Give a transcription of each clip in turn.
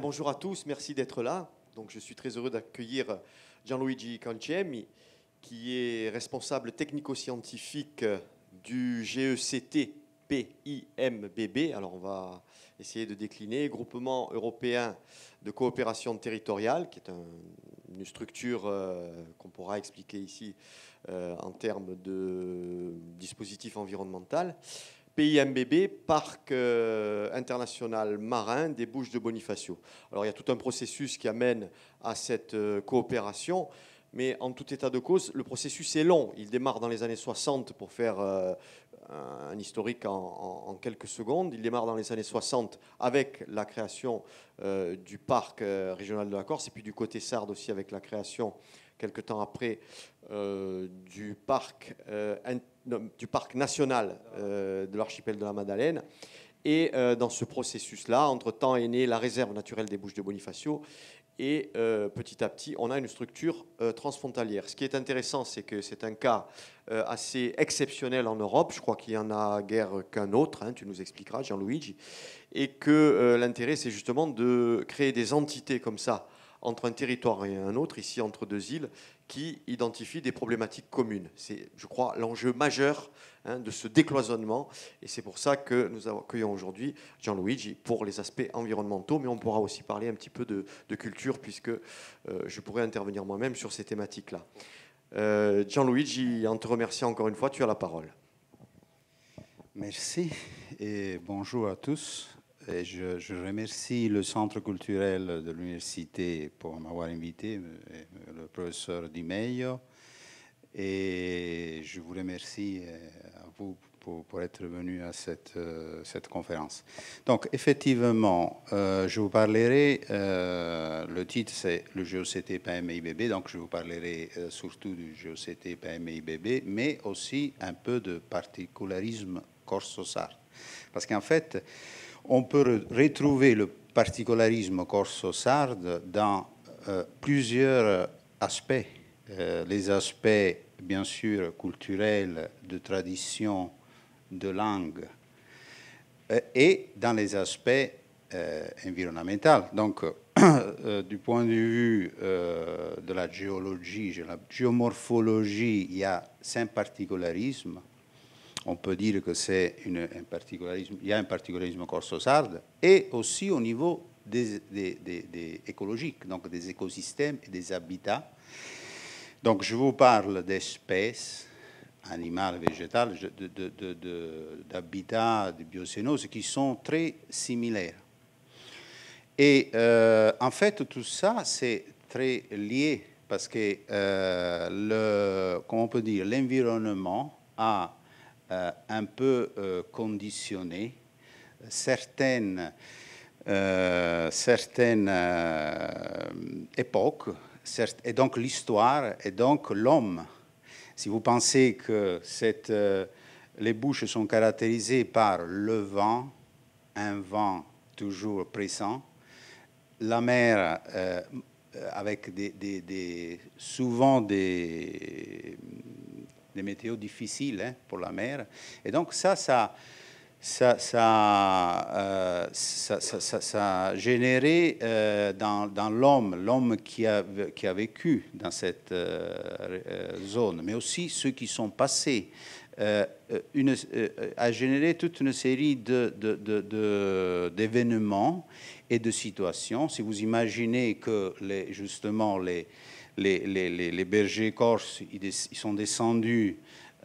bonjour à tous, merci d'être là. Donc, je suis très heureux d'accueillir Gianluigi Cancemi, qui est responsable technico-scientifique du GECT PIMBB. Alors, on va essayer de décliner Groupement européen de coopération territoriale, qui est une structure euh, qu'on pourra expliquer ici euh, en termes de dispositif environnemental. PIMBB, Parc euh, international marin des Bouches de Bonifacio. Alors il y a tout un processus qui amène à cette euh, coopération, mais en tout état de cause, le processus est long. Il démarre dans les années 60 pour faire euh, un historique en, en, quelques secondes. Il démarre dans les années 60 avec la création du parc régional de la Corse et puis du côté sarde aussi avec la création quelques temps après du parc international du parc national euh, de l'archipel de la Madeleine. Et euh, dans ce processus-là, entre-temps est née la réserve naturelle des Bouches de Bonifacio. Et euh, petit à petit, on a une structure transfrontalière. Ce qui est intéressant, c'est que c'est un cas assez exceptionnel en Europe. Je crois qu'il n'y en a guère qu'un autre, hein, tu nous expliqueras, Jean-Louis. Et que l'intérêt, c'est justement de créer des entités comme ça entre un territoire et un autre, ici entre deux îles, qui identifie des problématiques communes. C'est, je crois, l'enjeu majeur hein, de ce décloisonnement. Et c'est pour ça que nous accueillons aujourd'hui Jean-Louis pour les aspects environnementaux, mais on pourra aussi parler un petit peu de, culture, puisque euh, je pourrais intervenir moi-même sur ces thématiques-là. Euh, Gianluigi, en te remerciant encore une fois, tu as la parole. Merci et bonjour à tous je, remercie le Centre culturel de l'université pour m'avoir invité, euh, le professeur Di Meio. Et je vous remercie euh, à vous pour, être venu à cette, euh, cette, conférence. Donc, effectivement, je vous parlerai, le titre c'est le GOCT PMIBB, donc je vous parlerai surtout du GOCT PMIBB, mais aussi un peu de particularisme corso-sart. Parce qu'en fait, on peut retrouver le particularisme corso-sarde dans euh, plusieurs aspects. Euh, les aspects, bien sûr, culturels, de tradition, de langue, euh, et dans les aspects environnementaux. Donc, du point de vue de la géologie, de la géomorphologie, il y a cinq particularismes on peut dire que c'est un particularisme, il y a un particularisme sarde et aussi au niveau des, écologiques, donc des écosystèmes et des habitats. Donc je vous parle d'espèces animales, végétales, d'habitats, de, de, biocénoses qui sont très similaires. Et euh, en fait, tout ça, c'est très lié parce que, euh, on peut dire, l'environnement a euh, un peu euh, conditionné. Certaines, euh, certaines époques, et donc l'histoire, et donc l'homme. Si vous pensez que cette, les bouches sont caractérisées par le vent, un vent toujours présent, la mer avec des, des, souvent des, des météos difficiles hein, pour la mer. Et donc ça, ça, ça, ça, euh, ça, a généré euh, dans, l'homme, l'homme qui a, qui a vécu dans cette euh, zone, mais aussi ceux qui sont passés, une, a généré toute une série d'événements de, de, et de situations. Si vous imaginez que les, justement les les, bergers corses, ils, sont descendus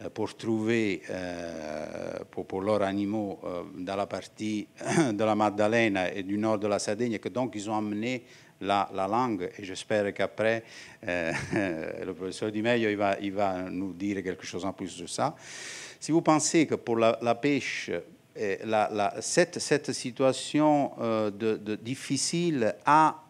euh, pour trouver euh, pour, leurs animaux euh, dans la partie de la Maddalena et du nord de la Sardaigne, que donc ils ont amené la, langue. Et j'espère qu'après, le professeur Di Meglio, il va, il va nous dire quelque chose en plus de ça. Si vous pensez que pour la, pêche, la, cette, cette situation de, difficile a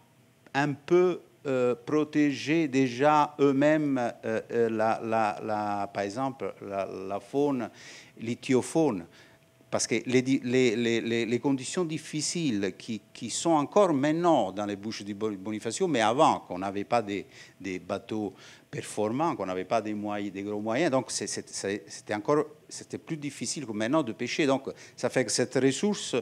un peu euh, protéger déjà eux-mêmes, euh, euh, par exemple, la, faune, l'ithiofaune. Parce que les, les, conditions difficiles qui, sont encore maintenant dans les bouches du Bonifacio, mais avant, qu'on n'avait pas des, bateaux performants, qu'on n'avait pas des, moyens, des gros moyens, donc c'était encore c'était plus difficile que maintenant de pêcher. Donc ça fait que cette ressource,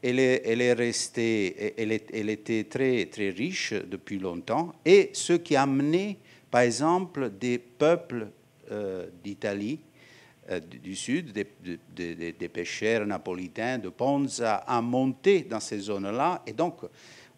elle est, elle est restée, elle, était très, très riche depuis longtemps, et ce qui a amené, par exemple, des peuples euh, d'Italie euh, du sud, des, pêcheurs napolitains de Ponza, à monter dans ces zones-là. Et donc,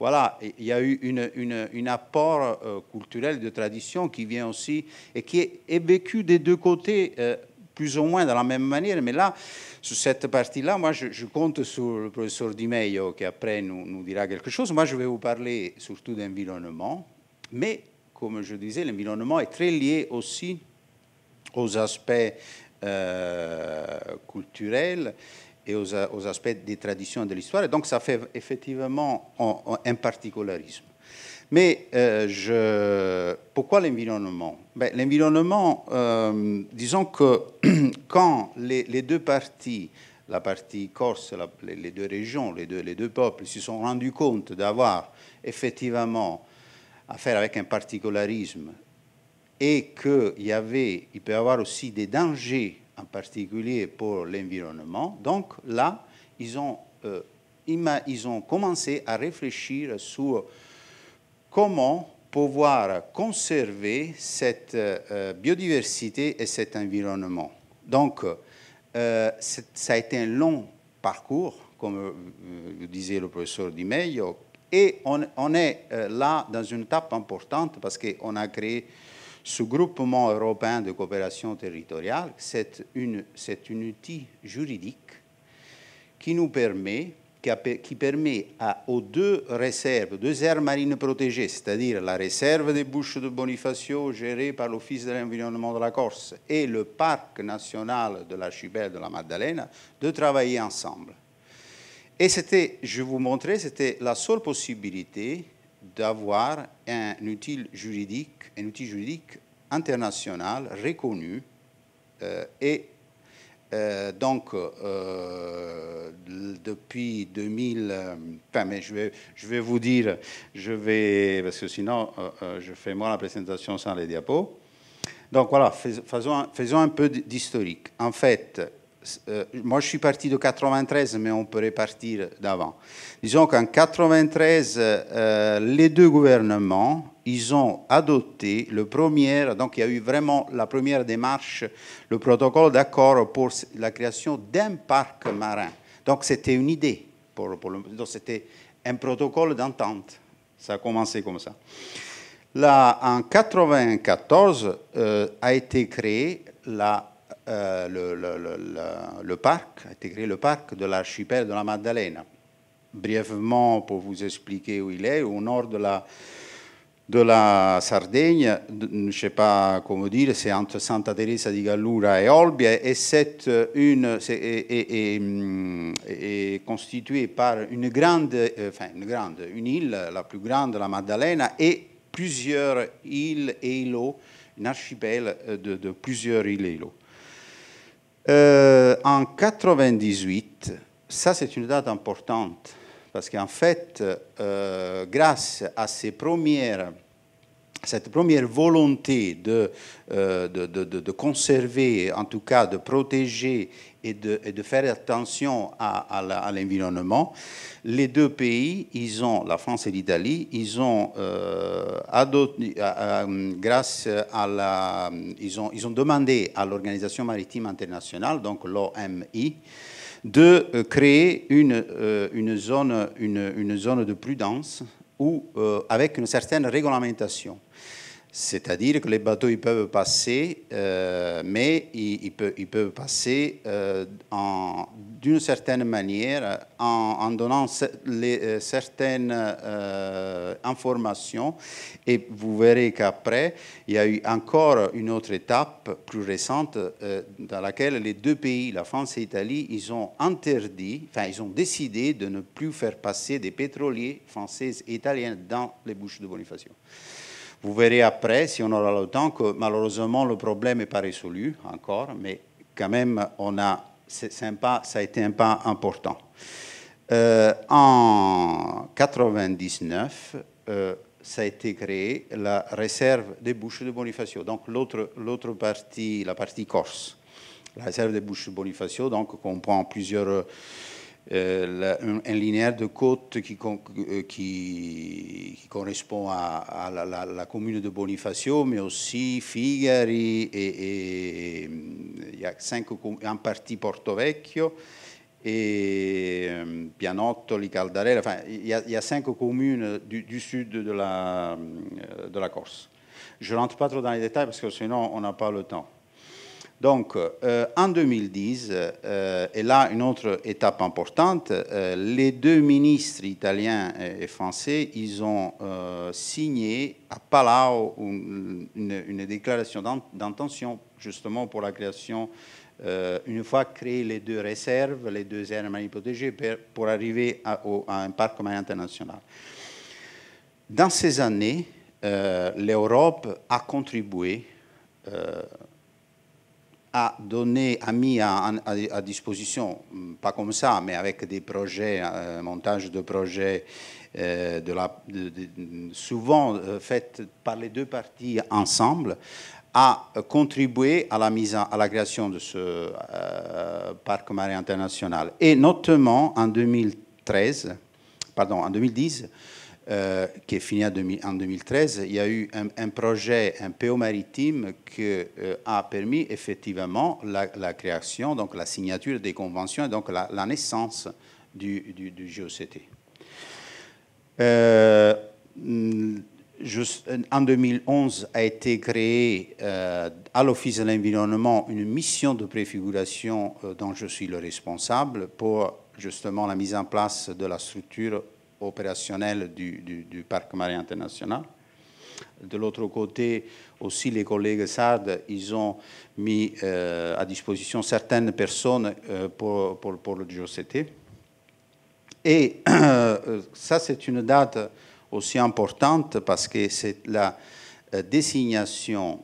voilà, il y a eu une, apport euh, culturel de tradition qui vient aussi et qui est, vécu des deux côtés. Euh, plus ou moins de la même manière, mais là, sur cette partie-là, moi, je, compte sur le professeur Di Meio qui après nous, nous dira quelque chose. Moi, je vais vous parler surtout d'environnement, mais comme je disais, l'environnement est très lié aussi aux aspects euh, culturel et aux, aspects des traditions de l'histoire. Et donc ça fait effectivement un, particularisme. Mais euh, je... pourquoi l'environnement ben, L'environnement, euh, disons que quand les, deux parties, la partie corse, les, deux régions, les deux, les deux peuples, se sont rendus compte d'avoir effectivement affaire avec un particularisme et qu'il y avait, il peut y avoir aussi des dangers, en particulier pour l'environnement. Donc là, ils ont, euh, ils ont commencé à réfléchir sur comment pouvoir conserver cette euh, biodiversité et cet environnement. Donc, euh, ça a été un long parcours, comme le disait le professeur Di et on, on est là dans une étape importante parce qu'on a créé ce groupement européen de coopération territoriale, c'est un outil juridique qui nous permet, qui permet à, aux deux réserves, deux aires marines protégées, c'est-à-dire la réserve des Bouches de Bonifacio gérée par l'Office de l'environnement de la Corse et le parc national de l'archipel de la Maddalena, de travailler ensemble. Et c'était, je vous montrais, c'était la seule possibilité d'avoir un, outil juridique, un outil juridique international reconnu euh, et euh, donc, euh, depuis 2000, mais je vais, je vais vous dire, je vais, parce que sinon, je fais moi la présentation sans les diapos. Donc voilà, faisons, faisons un peu d'historique. En fait, euh, moi je suis parti de 93, mais on pourrait partir d'avant. Disons qu'en 93, euh, euh, les deux gouvernements, ils ont adopté le premier, donc il y a eu vraiment la première démarche, le protocole d'accord pour la création d'un parc marin. Donc c'était une idée, pour, donc c'était un protocole d'entente. Ça a commencé comme ça. Là, en 94 a été créée la euh, le, le, parc, intégrer le parc de l'archipel de la Maddalena. Brièvement, pour vous expliquer où il est, au nord de la, de la Sardaigne, je ne sais pas comment dire, c'est entre Santa Teresa di Gallura et Olbia, et c'est une, et, par une grande, enfin une grande, une île, la plus grande, la Maddalena, et plusieurs îles et îlots, un archipel de, de plusieurs îles et îlots. Euh, en 98, ça c'est une date importante, parce qu'en fait, euh, grâce à ces premières cette première volonté euh, de, de, conserver, en tout cas de protéger et de, faire attention à, l'environnement, les deux pays, ils ont, la France et l'Italie, ils ont euh, euh, ils ont, ils ont demandé à l'Organisation maritime internationale, donc l'OMI, de créer une, une, zone, une, zone de prudence ou avec une certaine réglementation. C'est-à-dire que les bateaux ils peuvent passer, euh, mais ils, peuvent, passer euh, d'une certaine manière en, donnant les, euh, certaines informations. Et vous verrez qu'après, il y a eu encore une autre étape plus récente dans laquelle les deux pays, la France et l'Italie, ils ont interdit, enfin ils ont décidé de ne plus faire passer des pétroliers français et italiens dans les bouches de Bonifacio. Vous verrez après, si on aura le temps, que malheureusement le problème n'est pas résolu encore, mais quand même, on a, sympa, ça a été un pas important. Euh, en 1999, euh, ça a été créé la réserve des bouches de Bonifacio, donc l'autre partie, la partie corse. La réserve des bouches de Bonifacio, donc comprend plusieurs euh, un, linéaire de côte qui, euh, qui, correspond à, la, commune de Bonifacio, mais aussi Figari et, il y a cinq, en partie Porto Vecchio et euh, Pianottoli, Caldarella, enfin, il y, a, cinq communes du, sud de la, de la Corse. Je ne rentre pas trop dans les détails parce que sinon on n'a pas le temps. Donc, euh, en 2010, euh, et là une autre étape importante, euh, les deux ministres italiens et, français, ils ont signé à Palau une, déclaration d'intention justement pour la création, une fois créées les deux réserves, les deux aires marines protégées, pour, arriver à, un parc marin international. Dans ces années, l'Europe a contribué a donné, a mis à, disposition, mm, pas comme ça, mais avec des projets, euh, montage de projets, euh, de la, souvent euh, fait par les deux parties ensemble, a contribué à la mise, à la création de ce parc marin international. Et notamment en 2013, pardon, en 2010 euh, qui est fini en, 2013, il y a eu un, projet, un PO maritime qui euh, a permis effectivement la, création, donc la signature des conventions et donc la, naissance du, du, GOCT. Euh, en 2011 a été créée à l'Office de l'environnement une mission de préfiguration dont je suis le responsable pour justement la mise en place de la structure opérationnel du, parc marin international. De l'autre côté, aussi les collègues SARD, ils ont mis euh, à disposition certaines personnes euh, pour, pour, le GOCT. Et euh, ça, c'est une date aussi importante parce que c'est la désignation,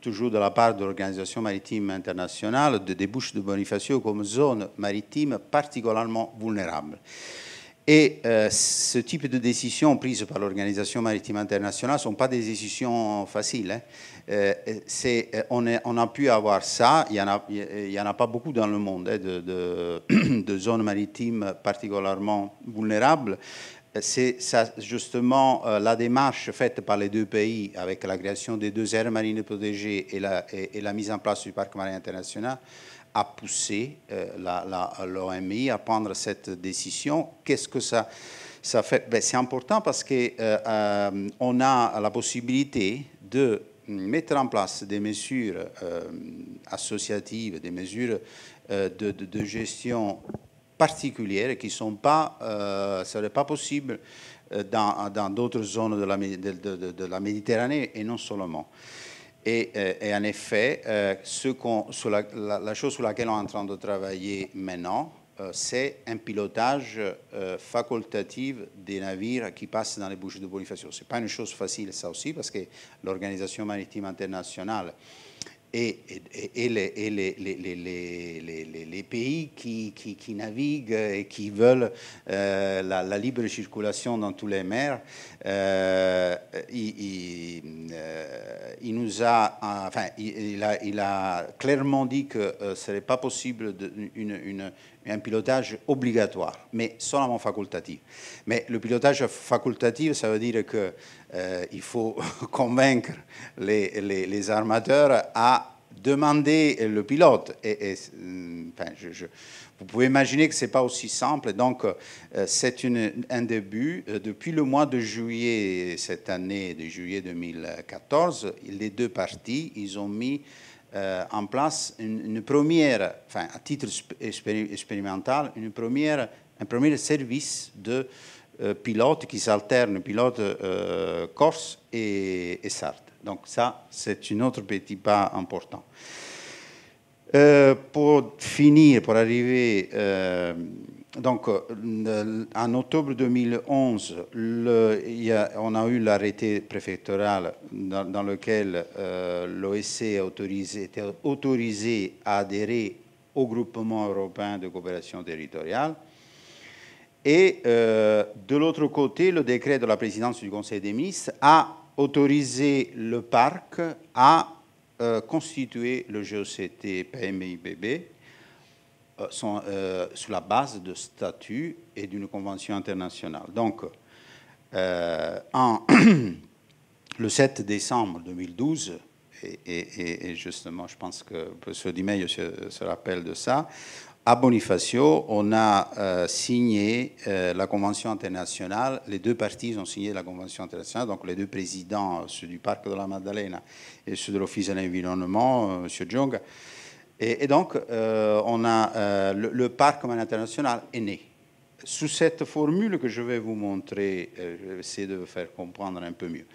toujours de la part de l'Organisation maritime internationale, de, des de Bonifacio comme zone maritime particulièrement vulnérable. Et euh, ce type de décisions prises par l'Organisation maritime internationale ne sont pas des décisions faciles. Hein. Euh, euh, on, a pu avoir ça, il n'y en, a pas beaucoup dans le monde, hein, de, zones maritimes particulièrement vulnérables c'est justement la démarche faite par les deux pays avec la création des deux aires marines protégées et la, et la mise en place du parc marin international a poussé euh, l'OMI à prendre cette décision. Qu'est-ce que ça, fait ben, C'est important parce qu'on euh, euh, on a la possibilité de mettre en place des mesures associatives, des mesures de, gestion particulières qui ne euh, seraient pas possibles dans d'autres zones de la, de la, Méditerranée et non seulement. Euh, et, en effet, euh, la, chose sur laquelle on est en train de travailler maintenant, euh, c'est un pilotage facultatif des navires qui passent dans les bouches de Bonifacio. Ce n'est pas une chose facile, ça aussi, parce que l'Organisation maritime internationale et, les, les, pays qui, qui, naviguent et qui veulent euh, la, libre circulation dans tous les mers, euh, euh, il, nous a, enfin, il, a, clairement dit que ce n'est pas possible de, une, un pilotage obligatoire, mais seulement facultatif. Mais le pilotage facultatif, ça veut dire qu'il euh, faut convaincre les, armateurs à demander le pilote. Et, mm, vous pouvez imaginer que ce n'est pas aussi simple. Donc, euh, c'est un début. Euh, depuis le mois de juillet, cette année, de juillet 2014, les deux parties, ils ont mis euh, en place une, première, enfin, à titre expérimental, une première, un premier service de euh, pilotes qui s'alternent, pilotes euh, corse et, et Donc ça, c'est un autre petit pas important. pour finir, pour arriver donc, euh, en octobre 2011, on a eu l'arrêté préfectoral dans, lequel l'OSC euh, l'OSCE était autorisé à adhérer au groupement européen de coopération territoriale. Et euh, de l'autre côté, le décret de la présidence du Conseil des ministres a autorisé le parc à constituer le GOCT PMIBB euh, sont euh, sur la base de statut et d'une convention internationale. Donc, euh, en le 7 décembre 2012, et, justement, je pense que ce Dimeille se, se rappelle de ça, à Bonifacio, on a euh, signé la Convention internationale, les deux parties ont signé la Convention internationale, donc les deux présidents, ceux du Parc de la Maddalena et ceux de l'Office de l'environnement, M. Jong, et, donc, euh, on a, euh, le, parc commun international est né. Sous cette formule que je vais vous montrer, euh, je vais essayer de vous faire comprendre un peu mieux.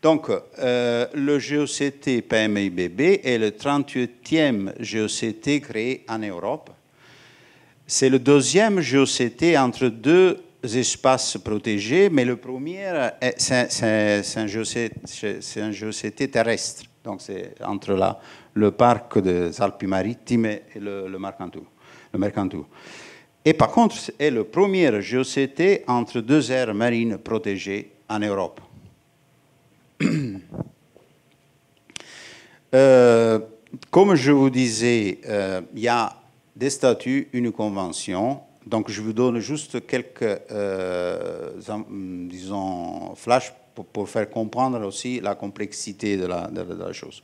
Donc, le GOCT PMIBB est le 38e GOCT créé en Europe. C'est le deuxième GOCT entre deux espaces protégés, mais le premier, c'est un, un, GOCT terrestre. Donc, c'est entre là le parc des Alpes-Maritimes et le, Mercantour, le Mercantour. Et par contre, c'est le premier GOCT entre deux aires marines protégées en Europe. Euh, comme je vous disais, euh, il y a des statuts, une convention. Donc, je vous donne juste quelques, euh, disons, flash pour, faire comprendre aussi la complexité de la chose.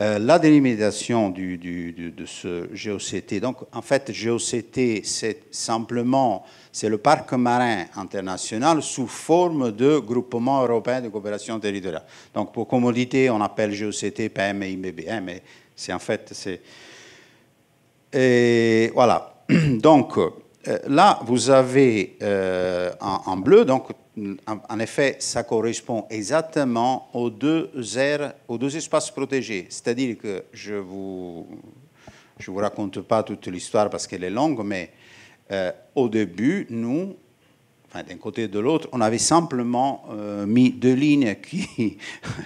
Euh, la délimitation du, de ce GOCT, donc en fait GOCT c'est simplement c'est le parc marin international sous forme de groupement européen de coopération territoriale. Donc pour commodité on appelle GOCT PM et mais c'est en fait c'est et voilà. Donc euh, là vous avez euh, en, en bleu donc en effet, ça correspond exactement aux deux aux deux espaces protégés. C'est-à-dire que je vous, je vous raconte pas toute l'histoire parce qu'elle est longue, mais euh, au début, nous, d'un côté et de l'autre, on avait simplement euh, mis deux lignes qui,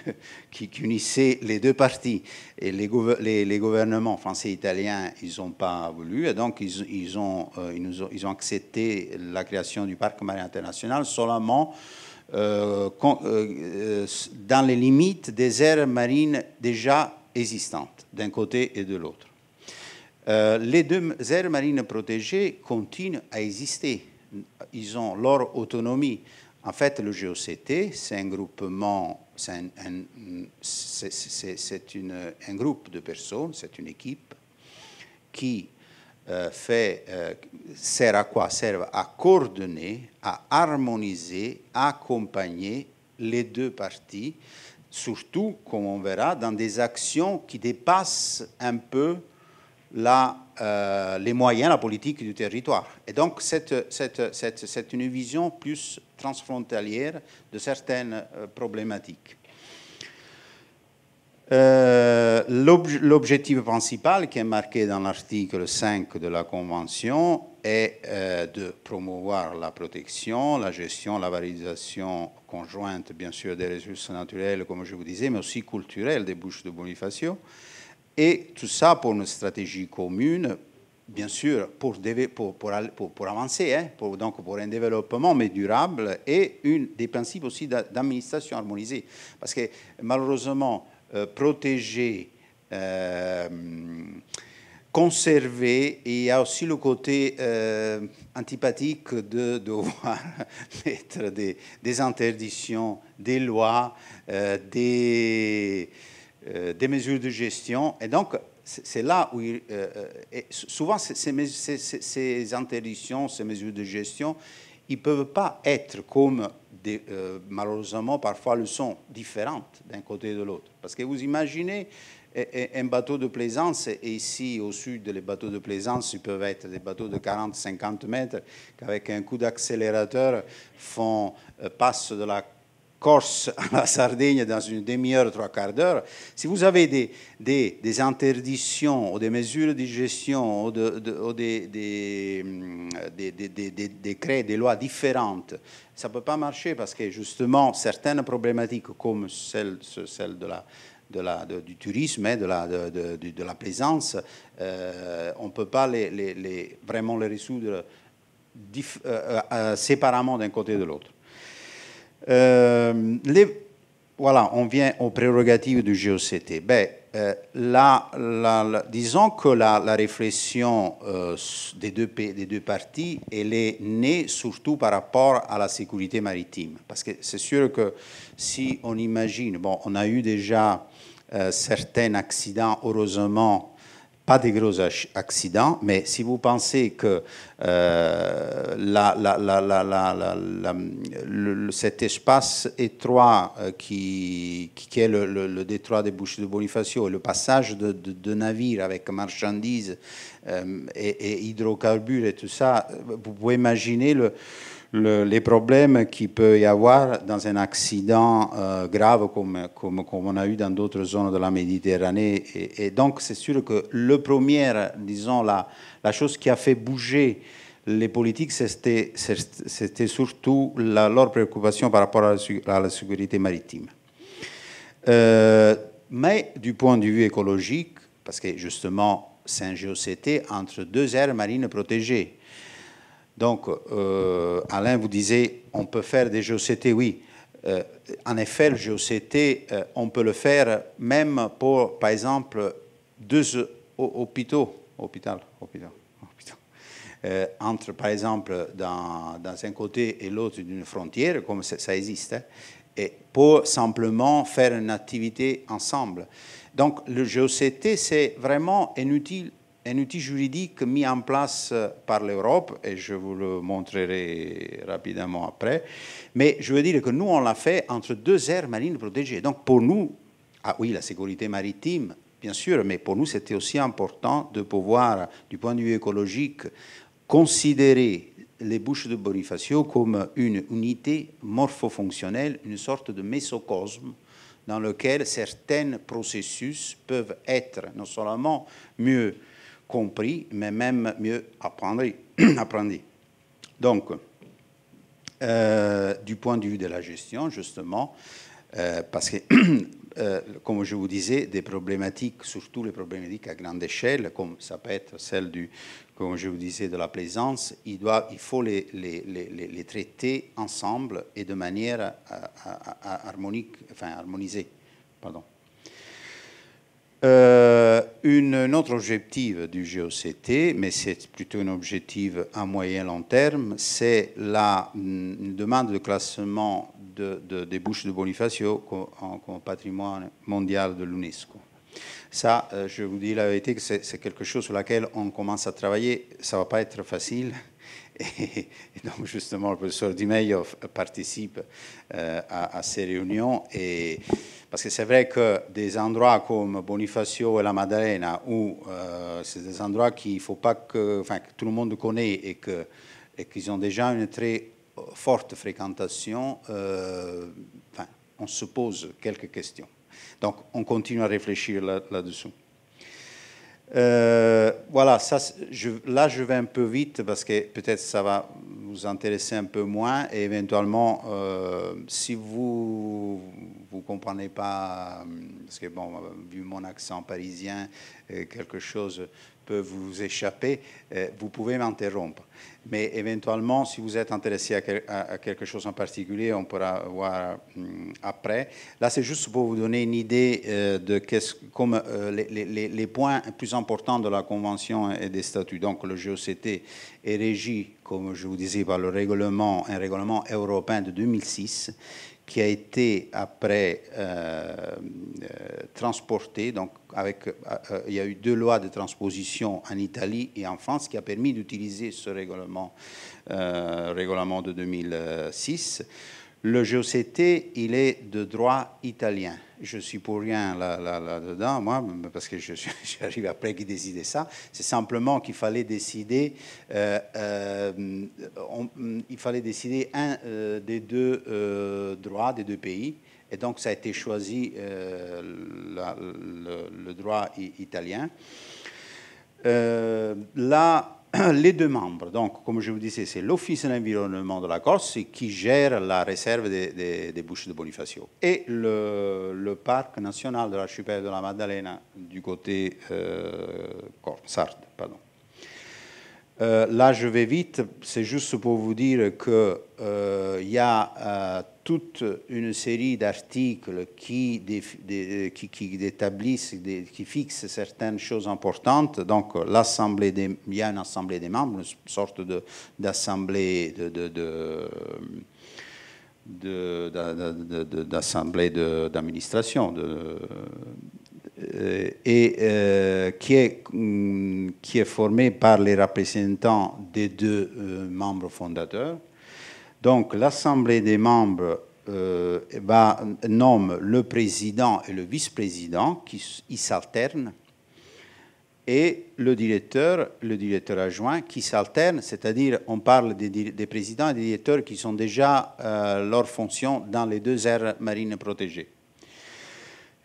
qui, unissaient les deux parties. Et les, gouvernements français et italiens, ils n'ont pas voulu, et donc ils, euh, ont, ils, ont, accepté la création du parc marin international seulement euh, dans les limites des aires marines déjà existantes, d'un côté et de l'autre. les deux aires marines protégées continuent à exister ils ont leur autonomie. En fait, le GOCT, c'est un groupement, c'est un, un, groupe de personnes, c'est une équipe qui euh, fait, euh, sert à quoi Sert à coordonner, à harmoniser, à accompagner les deux parties, surtout, comme on verra, dans des actions qui dépassent un peu euh, les moyens, la politique du territoire. Et donc, c'est une vision plus transfrontalière de certaines euh, problématiques. Euh, l'objectif principal qui est marqué dans l'article 5 de la Convention est de promouvoir la protection, la gestion, la valorisation conjointe, bien sûr, des ressources naturelles, comme je vous disais, mais aussi culturelles des bouches de Bonifacio, et tout ça pour une stratégie commune, bien sûr, pour, pour, pour, pour avancer, hein, donc pour un développement mais durable et une, des principes aussi d'administration harmonisée. Parce que malheureusement, euh, protéger, euh, conserver, il y a aussi le côté euh, antipathique de devoir mettre des, des, interdictions, des lois, des euh, des mesures de gestion. Et donc, c'est là où souvent ces, interdictions, ces mesures de gestion, ils ne peuvent pas être comme, euh, malheureusement, parfois le sont, différentes d'un côté de l'autre. Parce que vous imaginez un bateau de plaisance, et ici au sud, les bateaux de plaisance, ils peuvent être des bateaux de 40-50 mètres, avec un coup d'accélérateur font, euh, passent de la Corse à la Sardaigne dans une demi-heure, trois quarts d'heure, si vous avez des, des, interdictions ou des mesures de gestion ou, de, des, des, mm, décrets, des lois différentes, ça ne peut pas marcher parce que justement certaines problématiques comme celle, celle de la, de la, du tourisme et de la, de, la plaisance, euh, on ne peut pas les, les, les, vraiment les résoudre euh, euh, séparément d'un côté de l'autre. Euh, voilà, on vient aux prérogatives du GOCT. Ben, euh, disons que la, réflexion euh, des, deux, parties, elle est née surtout par rapport à la sécurité maritime. Parce que c'est sûr que si on imagine, bon, on a eu déjà certains accidents, heureusement, pas des gros accidents, mais si vous pensez que cet espace étroit euh, qui, est le, détroit des Bouches de Bonifacio et le passage de, navires avec marchandises euh, et, hydrocarbures et tout ça, euh, vous pouvez imaginer le les problèmes qu'il peut y avoir dans un accident euh, grave comme, comme, comme, on a eu dans d'autres zones de la Méditerranée. Et, donc, c'est sûr que le premier, disons, la, la chose qui a fait bouger les politiques, c'était, c'était surtout leur préoccupation par rapport à la, sécurité maritime. Euh, mais du point de vue écologique, parce que justement, saint géocité entre deux aires marines protégées, donc, euh, Alain, vous disait, on peut faire des GOCT, oui. Euh, en effet, le GOCT, euh, on peut le faire même pour, par exemple, deux hôpitaux, hôpital, hôpital, hôpital. entre, par exemple, dans, un côté et l'autre d'une frontière, comme ça existe, hein, et pour simplement faire une activité ensemble. Donc, le GOCT, c'est vraiment inutile un outil juridique mis en place euh, par l'Europe, et je vous le montrerai rapidement après. Mais je veux dire que nous, on l'a fait entre deux aires marines protégées. Donc pour nous, ah oui, la sécurité maritime, bien sûr, mais pour nous, c'était aussi important de pouvoir, du point de vue écologique, considérer les bouches de Bonifacio comme une unité morphofonctionnelle, une sorte de mésocosme dans lequel certains processus peuvent être non seulement mieux compris, mais même mieux appris. Donc, euh, du point de vue de la gestion, justement, euh, parce que, euh, comme je vous disais, des problématiques, surtout les problématiques à grande échelle, comme ça peut être celle du, comme je vous disais, de la plaisance, il, doit, il faut les, les, traiter ensemble et de manière à, harmonique, enfin harmonisée. Pardon. Euh, une, autre objectif du GOCT, mais c'est plutôt un objectif à moyen long terme, c'est la mm, demande de classement de, des bouches de Bonifacio en, patrimoine mondial de l'UNESCO. Ça, euh, je vous dis la vérité c'est quelque chose sur laquelle on commence à travailler. Ça ne va pas être facile et, donc justement, le professeur Dimeyov participe euh, à, ces réunions. Et, parce que c'est vrai que des endroits comme Bonifacio et la Madalena, où euh, c'est des endroits qu'il faut pas que, enfin, tout le monde connaît et qu'ils ont déjà une très forte fréquentation, euh, enfin, on se pose quelques questions. Donc on continue à réfléchir là-dessus. là là dessus euh, voilà, ça, là je vais un peu vite parce que peut-être ça va vous intéresser un peu moins et éventuellement, euh, si vous vous comprenez pas, euh, parce que bon, vu mon accent parisien, quelque chose peut vous échapper, vous pouvez m'interrompre. Mais éventuellement, si vous êtes intéressé à, quelque chose en particulier, on pourra voir hum, après. Là, c'est juste pour vous donner une idée des euh, de comme, euh, les, les, points plus importants de la Convention et des statuts. Donc, le GOCT est régi, comme je vous disais, par le règlement, un règlement européen de 2006 qui a été après euh, euh, transporté. Donc, avec, euh, il y a eu deux lois de transposition en Italie et en France qui a permis d'utiliser ce règlement, règlement de 2006. Le GOCT, il est de droit italien. Je suis pour rien là-dedans, là, moi, parce que je j'arrive après qui décide ça. C'est simplement qu'il fallait décider, euh, euh, il fallait décider un euh, des deux droits des deux pays. Et donc, ça a été choisi le, le, droit italien. là, les deux membres, donc comme je vous disais, c'est l'Office de l'environnement de la Corse qui gère la réserve des, bouches de Bonifacio et le, parc national de l'archipel de la Maddalena du côté euh, Pardon. Euh, là, je vais vite. C'est juste pour vous dire qu'il euh, y a euh, toute une série d'articles qui, qui, établissent, qui fixent certaines choses importantes. Donc, l'assemblée il y a une assemblée des membres, une sorte d'assemblée d'assemblée d'administration, euh, et euh, mm, qui, est, formé par les représentants des deux euh, membres fondateurs. Donc l'Assemblée des membres eh ben, nomme le président et le vice-président qui s'alternent et le directeur, le directeur adjoint qui s'alterne, c'est-à-dire on parle des, présidents et des directeurs qui sont déjà leurs fonctions dans les deux aires marines protégées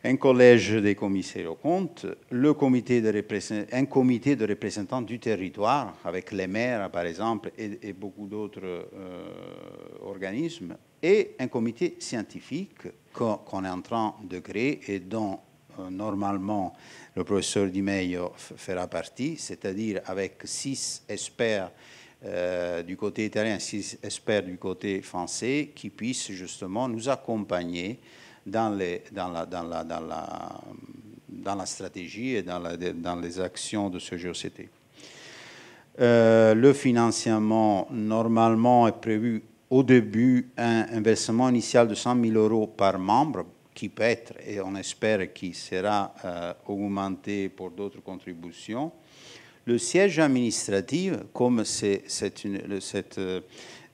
un collège des commissaires aux comptes, le comité de un comité de représentants du territoire, avec les maires par exemple et, beaucoup d'autres euh, organismes, et un comité scientifique qu'on est en train de créer et dont euh, normalement le professeur Di Meio fera partie, c'est-à-dire avec six experts euh, du côté italien, six experts du côté français, qui puissent justement nous accompagner dans, dans, la, dans, dans, la, dans la stratégie et dans, les actions de ce GOCT. Euh, le financement, normalement, est prévu au début un investissement initial de 100 000 euros par membre qui peut être, et on espère qu'il sera euh, augmenté pour d'autres contributions. Le siège administratif, comme c'est, une, cette, euh,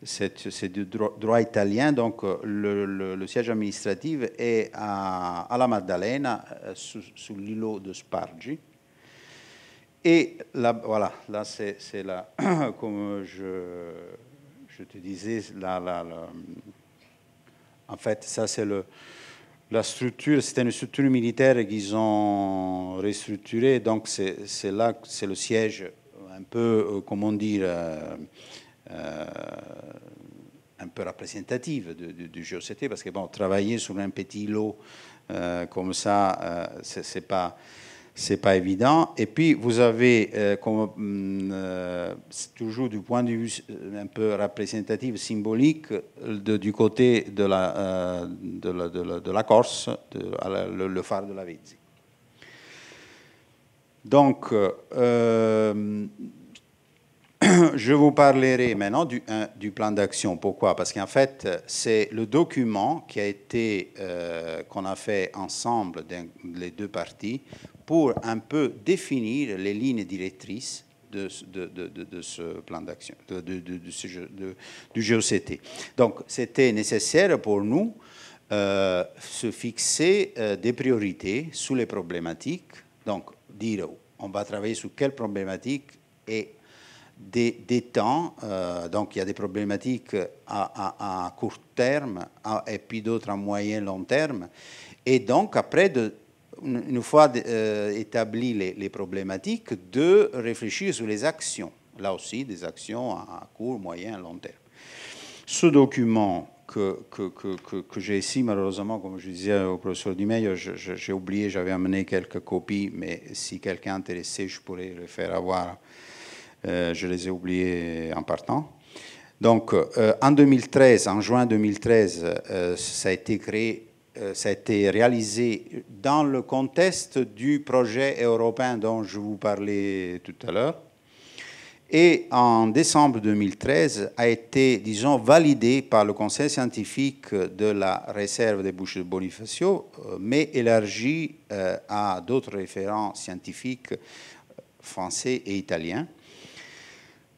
c'est du droit, italien, donc euh, le, siège administratif est à, la Maddalena, euh, sous l'îlot de Spargi. Et là, voilà, là c'est là, comme je, je, te disais, là, en fait, ça c'est le, la structure, c'était une structure militaire qu'ils ont restructurée, donc c'est là, c'est le siège un peu, euh, comment dire, euh, un peu représentative du, du, parce que bon, travailler sur un petit lot euh, comme ça, euh, c'est ce n'est pas, évident. Et puis, vous avez, mm, toujours du point de vue un peu représentatif, symbolique, du côté de la, de la, Corse, le, le, phare de la Vézi. Donc, je vous parlerai maintenant du, plan d'action. Pourquoi Parce qu'en fait, c'est le document qui a été euh, qu'on a fait ensemble les deux parties pour un peu définir les lignes directrices de, ce plan d'action, du GOCT. Donc, c'était nécessaire pour nous euh, se fixer euh, des priorités sur les problématiques. Donc, dire on va travailler sur quelles problématiques et des, temps. Euh, donc, il y a des problématiques à, court terme et puis d'autres à moyen long terme. Et donc, après, de, une fois euh, établies les, les, problématiques, de réfléchir sur les actions. Là aussi, des actions à, court, moyen, long terme. Ce document que, que, que, que j'ai ici, malheureusement, comme je disais au professeur Dumeil, j'ai oublié, j'avais amené quelques copies, mais si quelqu'un est intéressé, je pourrais le faire avoir euh, je les ai oubliés en partant. Donc, euh, en 2013, en juin 2013, euh, ça a été créé ça a été réalisé dans le contexte du projet européen dont je vous parlais tout à l'heure. Et en décembre 2013, a été, disons, validé par le Conseil scientifique de la réserve des bouches de Bonifacio, mais élargi à d'autres référents scientifiques français et italiens.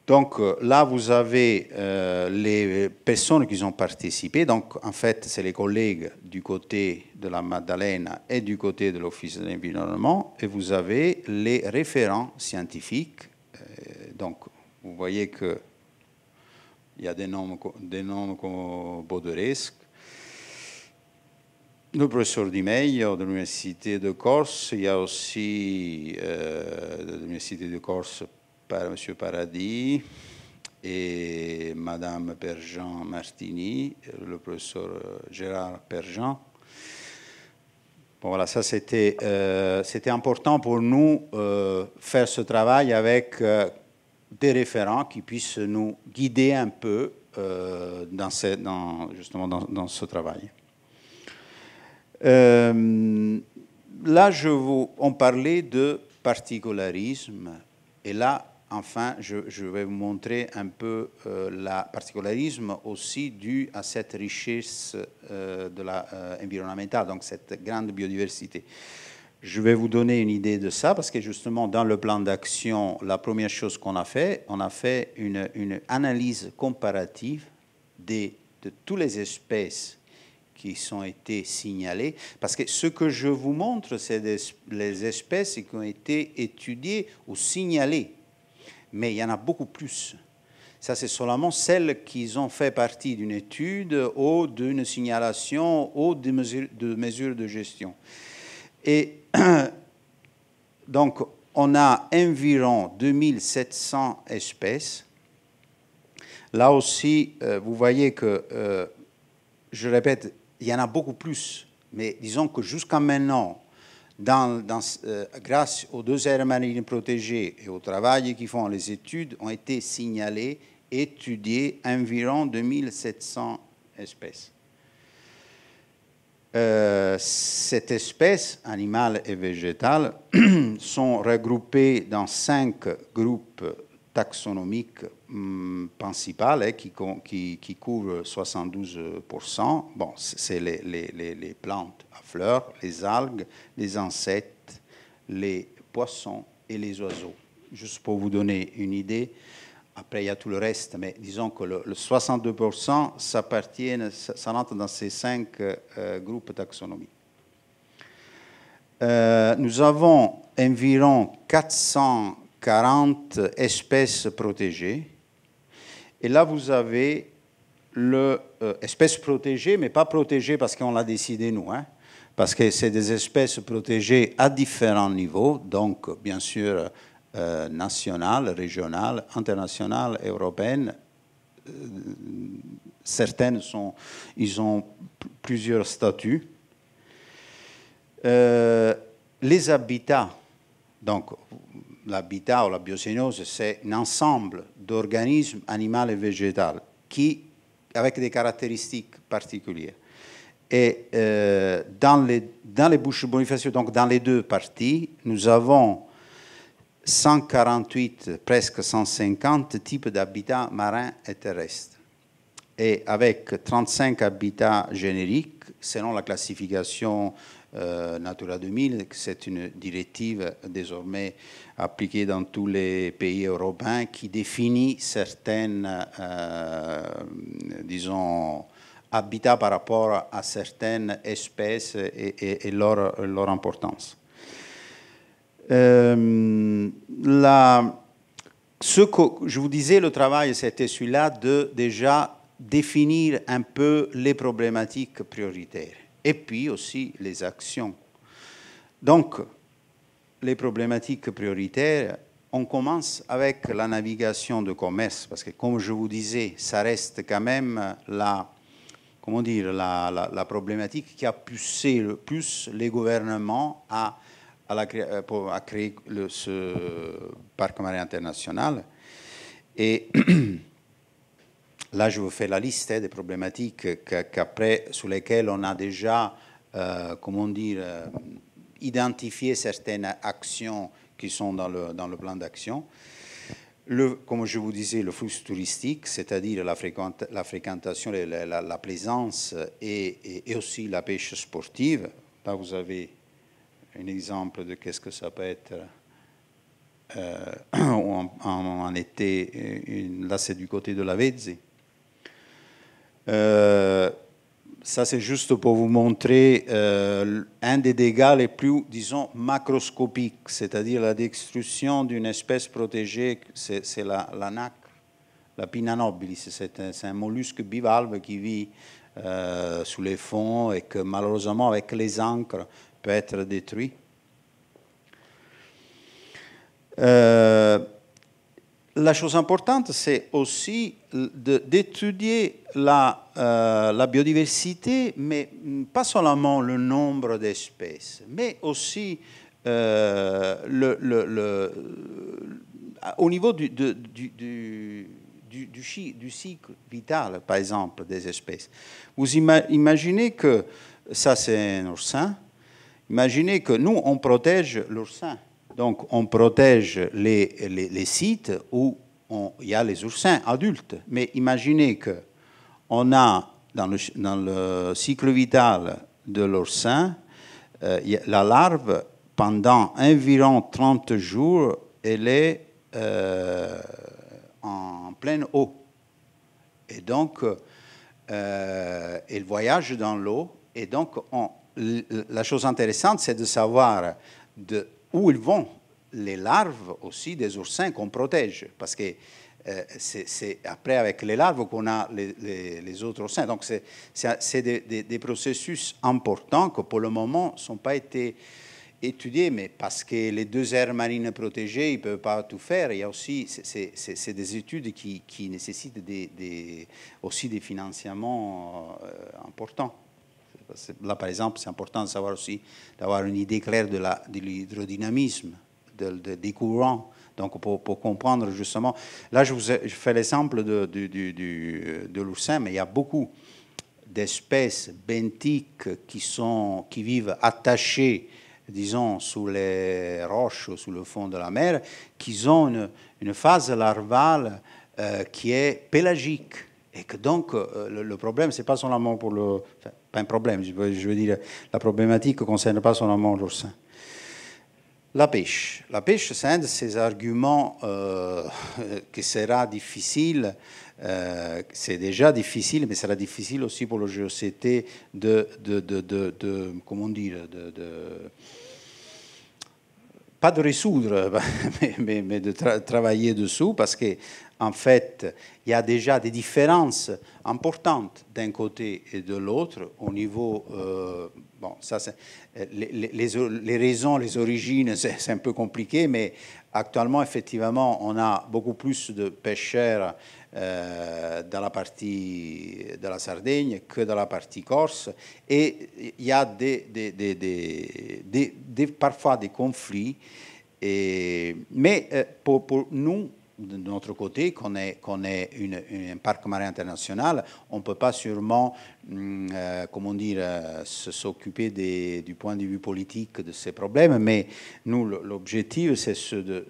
Donc euh, là, vous avez euh, les personnes qui ont participé. Donc en fait, c'est les collègues du côté de la Madeleine et du côté de l'Office de l'environnement. Et vous avez les référents scientifiques. Euh, donc vous voyez que il y a des noms, des noms comme Bauderesque, le professeur Di Meglio de l'Université de Corse, il y a aussi de l'Université de Corse monsieur Paradis et Mme Perjean Martini, le professeur euh, Gérard Perjean. Bon, voilà, ça c'était, euh, c'était important pour nous euh, faire ce travail avec des référents qui puissent nous guider un peu dans, justement dans, ce travail. là, je vous, on parlait de particularisme, et là, enfin, je, vais vous montrer un peu euh, la le particularisme aussi dû à cette richesse euh, de la, euh, environnementale, donc cette grande biodiversité. Je vais vous donner une idée de ça parce que justement, dans le plan d'action, la première chose qu'on a fait, on a fait une, analyse comparative de toutes les espèces qui ont été signalées, parce que ce que je vous montre, c'est les espèces qui ont été étudiées ou signalées mais il y en a beaucoup plus. Ça, c'est seulement celles qui ont fait partie d'une étude ou d'une signalation ou de mesures de, de gestion. Et donc, on a environ 2700 espèces. Là aussi, euh, vous voyez que, euh, je répète, il y en a beaucoup plus. Mais disons que jusqu'à maintenant, euh, grâce aux deux aires marines protégées et au travail qui font les études, ont été signalées, étudiées environ 2700 espèces. Euh, cette espèce, animale et végétale, sont regroupées dans cinq groupes taxonomiques Hum, principal hein, qui, qui, couvre 72%. Bon, c'est les, plantes à fleurs, les algues, les insectes, les poissons et les oiseaux. Juste pour vous donner une idée, après il y a tout le reste, mais disons que le, 62%, s'appartient ça, rentre dans ces cinq euh, groupes taxonomiques. Euh, nous avons environ 440 espèces protégées, et là, vous avez l'espèce le, euh, espèce protégée, mais pas protégée parce qu'on l'a décidé nous, hein, parce que c'est des espèces protégées à différents niveaux, donc bien sûr euh, national, régional, régionales, européenne. Euh, certaines sont, ils ont plusieurs statuts. les habitats, donc l'habitat ou la biocénose, c'est un ensemble d'organismes animaux et végétaux qui, avec des caractéristiques particulières. Et euh, dans, les, dans les bouches Bonifacio, donc dans les deux parties, nous avons 148, presque 150 types d'habitats marins et terrestres. Et avec 35 habitats génériques, selon la classification euh, Natura 2000. C'est une directive désormais appliquée dans tous les pays européens qui définit certaines, euh, disons, habitats par rapport à certaines espèces et, leur, importance. Euh, ce que je vous disais, le travail, c'était celui-là de déjà définir un peu les problématiques prioritaires et puis aussi les actions. Donc, les problématiques prioritaires, on commence avec la navigation de commerce, parce que comme je vous disais, ça reste quand même la, comment dire, la, problématique qui a poussé le plus les gouvernements à, la, euh, à créer ce parc marin international. Et Là, je vous fais la liste hein, des problématiques qu'après, sur lesquelles on a déjà, euh, comment dire, euh, identifié certaines actions qui sont dans le, dans le plan d'action. Le, comme je vous disais, le flux touristique, c'est-à-dire la, la, fréquentation, la, plaisance et, et, aussi la pêche sportive. Là, vous avez un exemple de qu'est-ce que ça peut être euh, en, été. Une, là, c'est du côté de la Vezzi. Euh, ça, c'est juste pour vous montrer euh, un des dégâts les plus, disons, macroscopiques, c'est-à-dire la destruction d'une espèce protégée, c'est la, nacre, la pina nobilis. C'est un, mollusque bivalve qui vit euh, sous les fonds et que malheureusement, avec les ancres peut être détruit. Euh, la chose importante, c'est aussi d'étudier euh, la, biodiversité, mais pas seulement le nombre d'espèces, mais aussi euh, au niveau du, du, cycle vital, par exemple, des espèces. Vous imaginez que ça, c'est un oursin. Imaginez que nous, on protège l'oursin donc on protège les, sites où il y a les oursins adultes. Mais imaginez que on a dans le, dans le cycle vital de l'oursin, euh, la larve, pendant environ 30 jours, elle est euh, en pleine eau. Et donc, euh, elle voyage dans l'eau. Et donc, on, la chose intéressante, c'est de savoir de où ils vont, les larves aussi des oursins qu'on protège, parce que euh, c'est après avec les larves qu'on a les, autres oursins. Donc c'est des, processus importants que pour le moment sont pas été étudiés, mais parce que les deux aires marines protégées, ils ne peuvent pas tout faire. Il y a aussi c'est des études qui, nécessitent des, aussi des financements euh, importants. Là, par exemple, c'est important de savoir aussi, d'avoir une idée claire de, la, l'hydrodynamisme, de, des courants. Donc, pour, comprendre justement. Là, je vous fais l'exemple de, du, de l'oursin, mais il y a beaucoup d'espèces benthiques qui, sont, qui vivent attachées, disons, sous les roches ou sous le fond de la mer, qui ont une, phase larvale euh, qui est pélagique. Et que donc, euh, le, le, problème, ce n'est pas seulement pour le, pas un problème. Je veux, dire, la problématique ne concerne pas seulement l'oursin. La pêche. La pêche, c'est un de ces arguments euh, qui sera difficile. Euh, c'est déjà difficile, mais sera difficile aussi pour le GOCT de comment dire, de pas de résoudre, mais, de travailler dessous, parce qu'en en fait, il y a déjà des différences importantes d'un côté et de l'autre au niveau... Euh, bon, ça, les, les, les, raisons, les origines, c'est un peu compliqué, mais Actuellement, effectivement, on a beaucoup plus de pêcheurs euh, dans la partie de la Sardaigne que dans la partie corse. Et il y a des, parfois des conflits. Et, mais euh, pour, nous, de notre côté, qu'on est, qu'on est une, un parc marin international, on ne peut pas sûrement euh, comment dire, euh, s'occuper du point de vue politique de ces problèmes, mais nous, l'objectif, c'est de,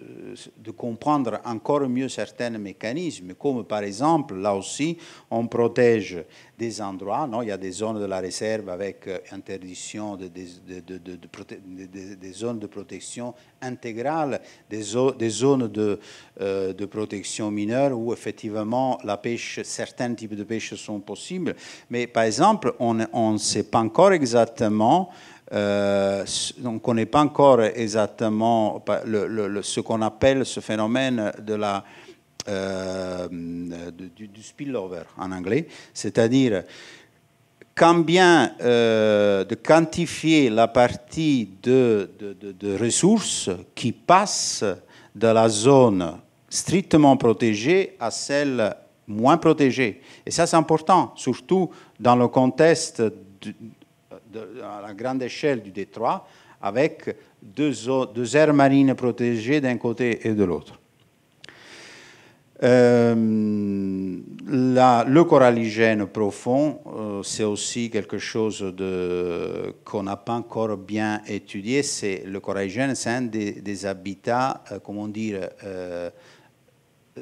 de, comprendre encore mieux certains mécanismes, comme par exemple, là aussi, on protège des endroits, non il y a des zones de la réserve avec euh, interdiction de, de, des zones de protection intégrale, des, des zones de, de protection mineure où effectivement la pêche, certains types de pêche sont possibles, mais par par exemple, on ne sait pas encore exactement euh, on pas encore exactement ce qu'on appelle ce phénomène de la, euh, du, spillover en anglais, c'est-à-dire combien euh, de quantifier la partie de, ressources qui passe de la zone strictement protégée à celle moins protégés. Et ça, c'est important, surtout dans le contexte à la grande échelle du détroit, avec deux, deux aires marines protégées d'un côté et de l'autre. Euh, le coralligène profond, euh, c'est aussi quelque chose qu'on n'a pas encore bien étudié. C'est le coralligène, c'est un des, habitats, euh, comment dire, euh,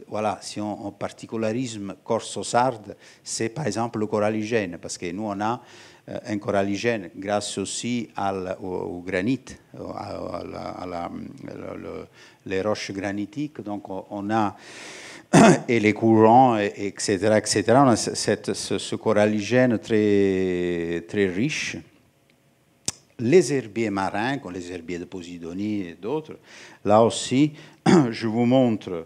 voilà, si on, particularisme corso-sarde, c'est par exemple le coralligène, parce que nous, on a euh, un coralligène grâce aussi au, granit, à, les roches granitiques. Donc, on a, et les courants, etc., etc., on a ce, coralligène très riche les herbiers marins, comme les herbiers de Posidonie et d'autres. Là aussi, je vous montre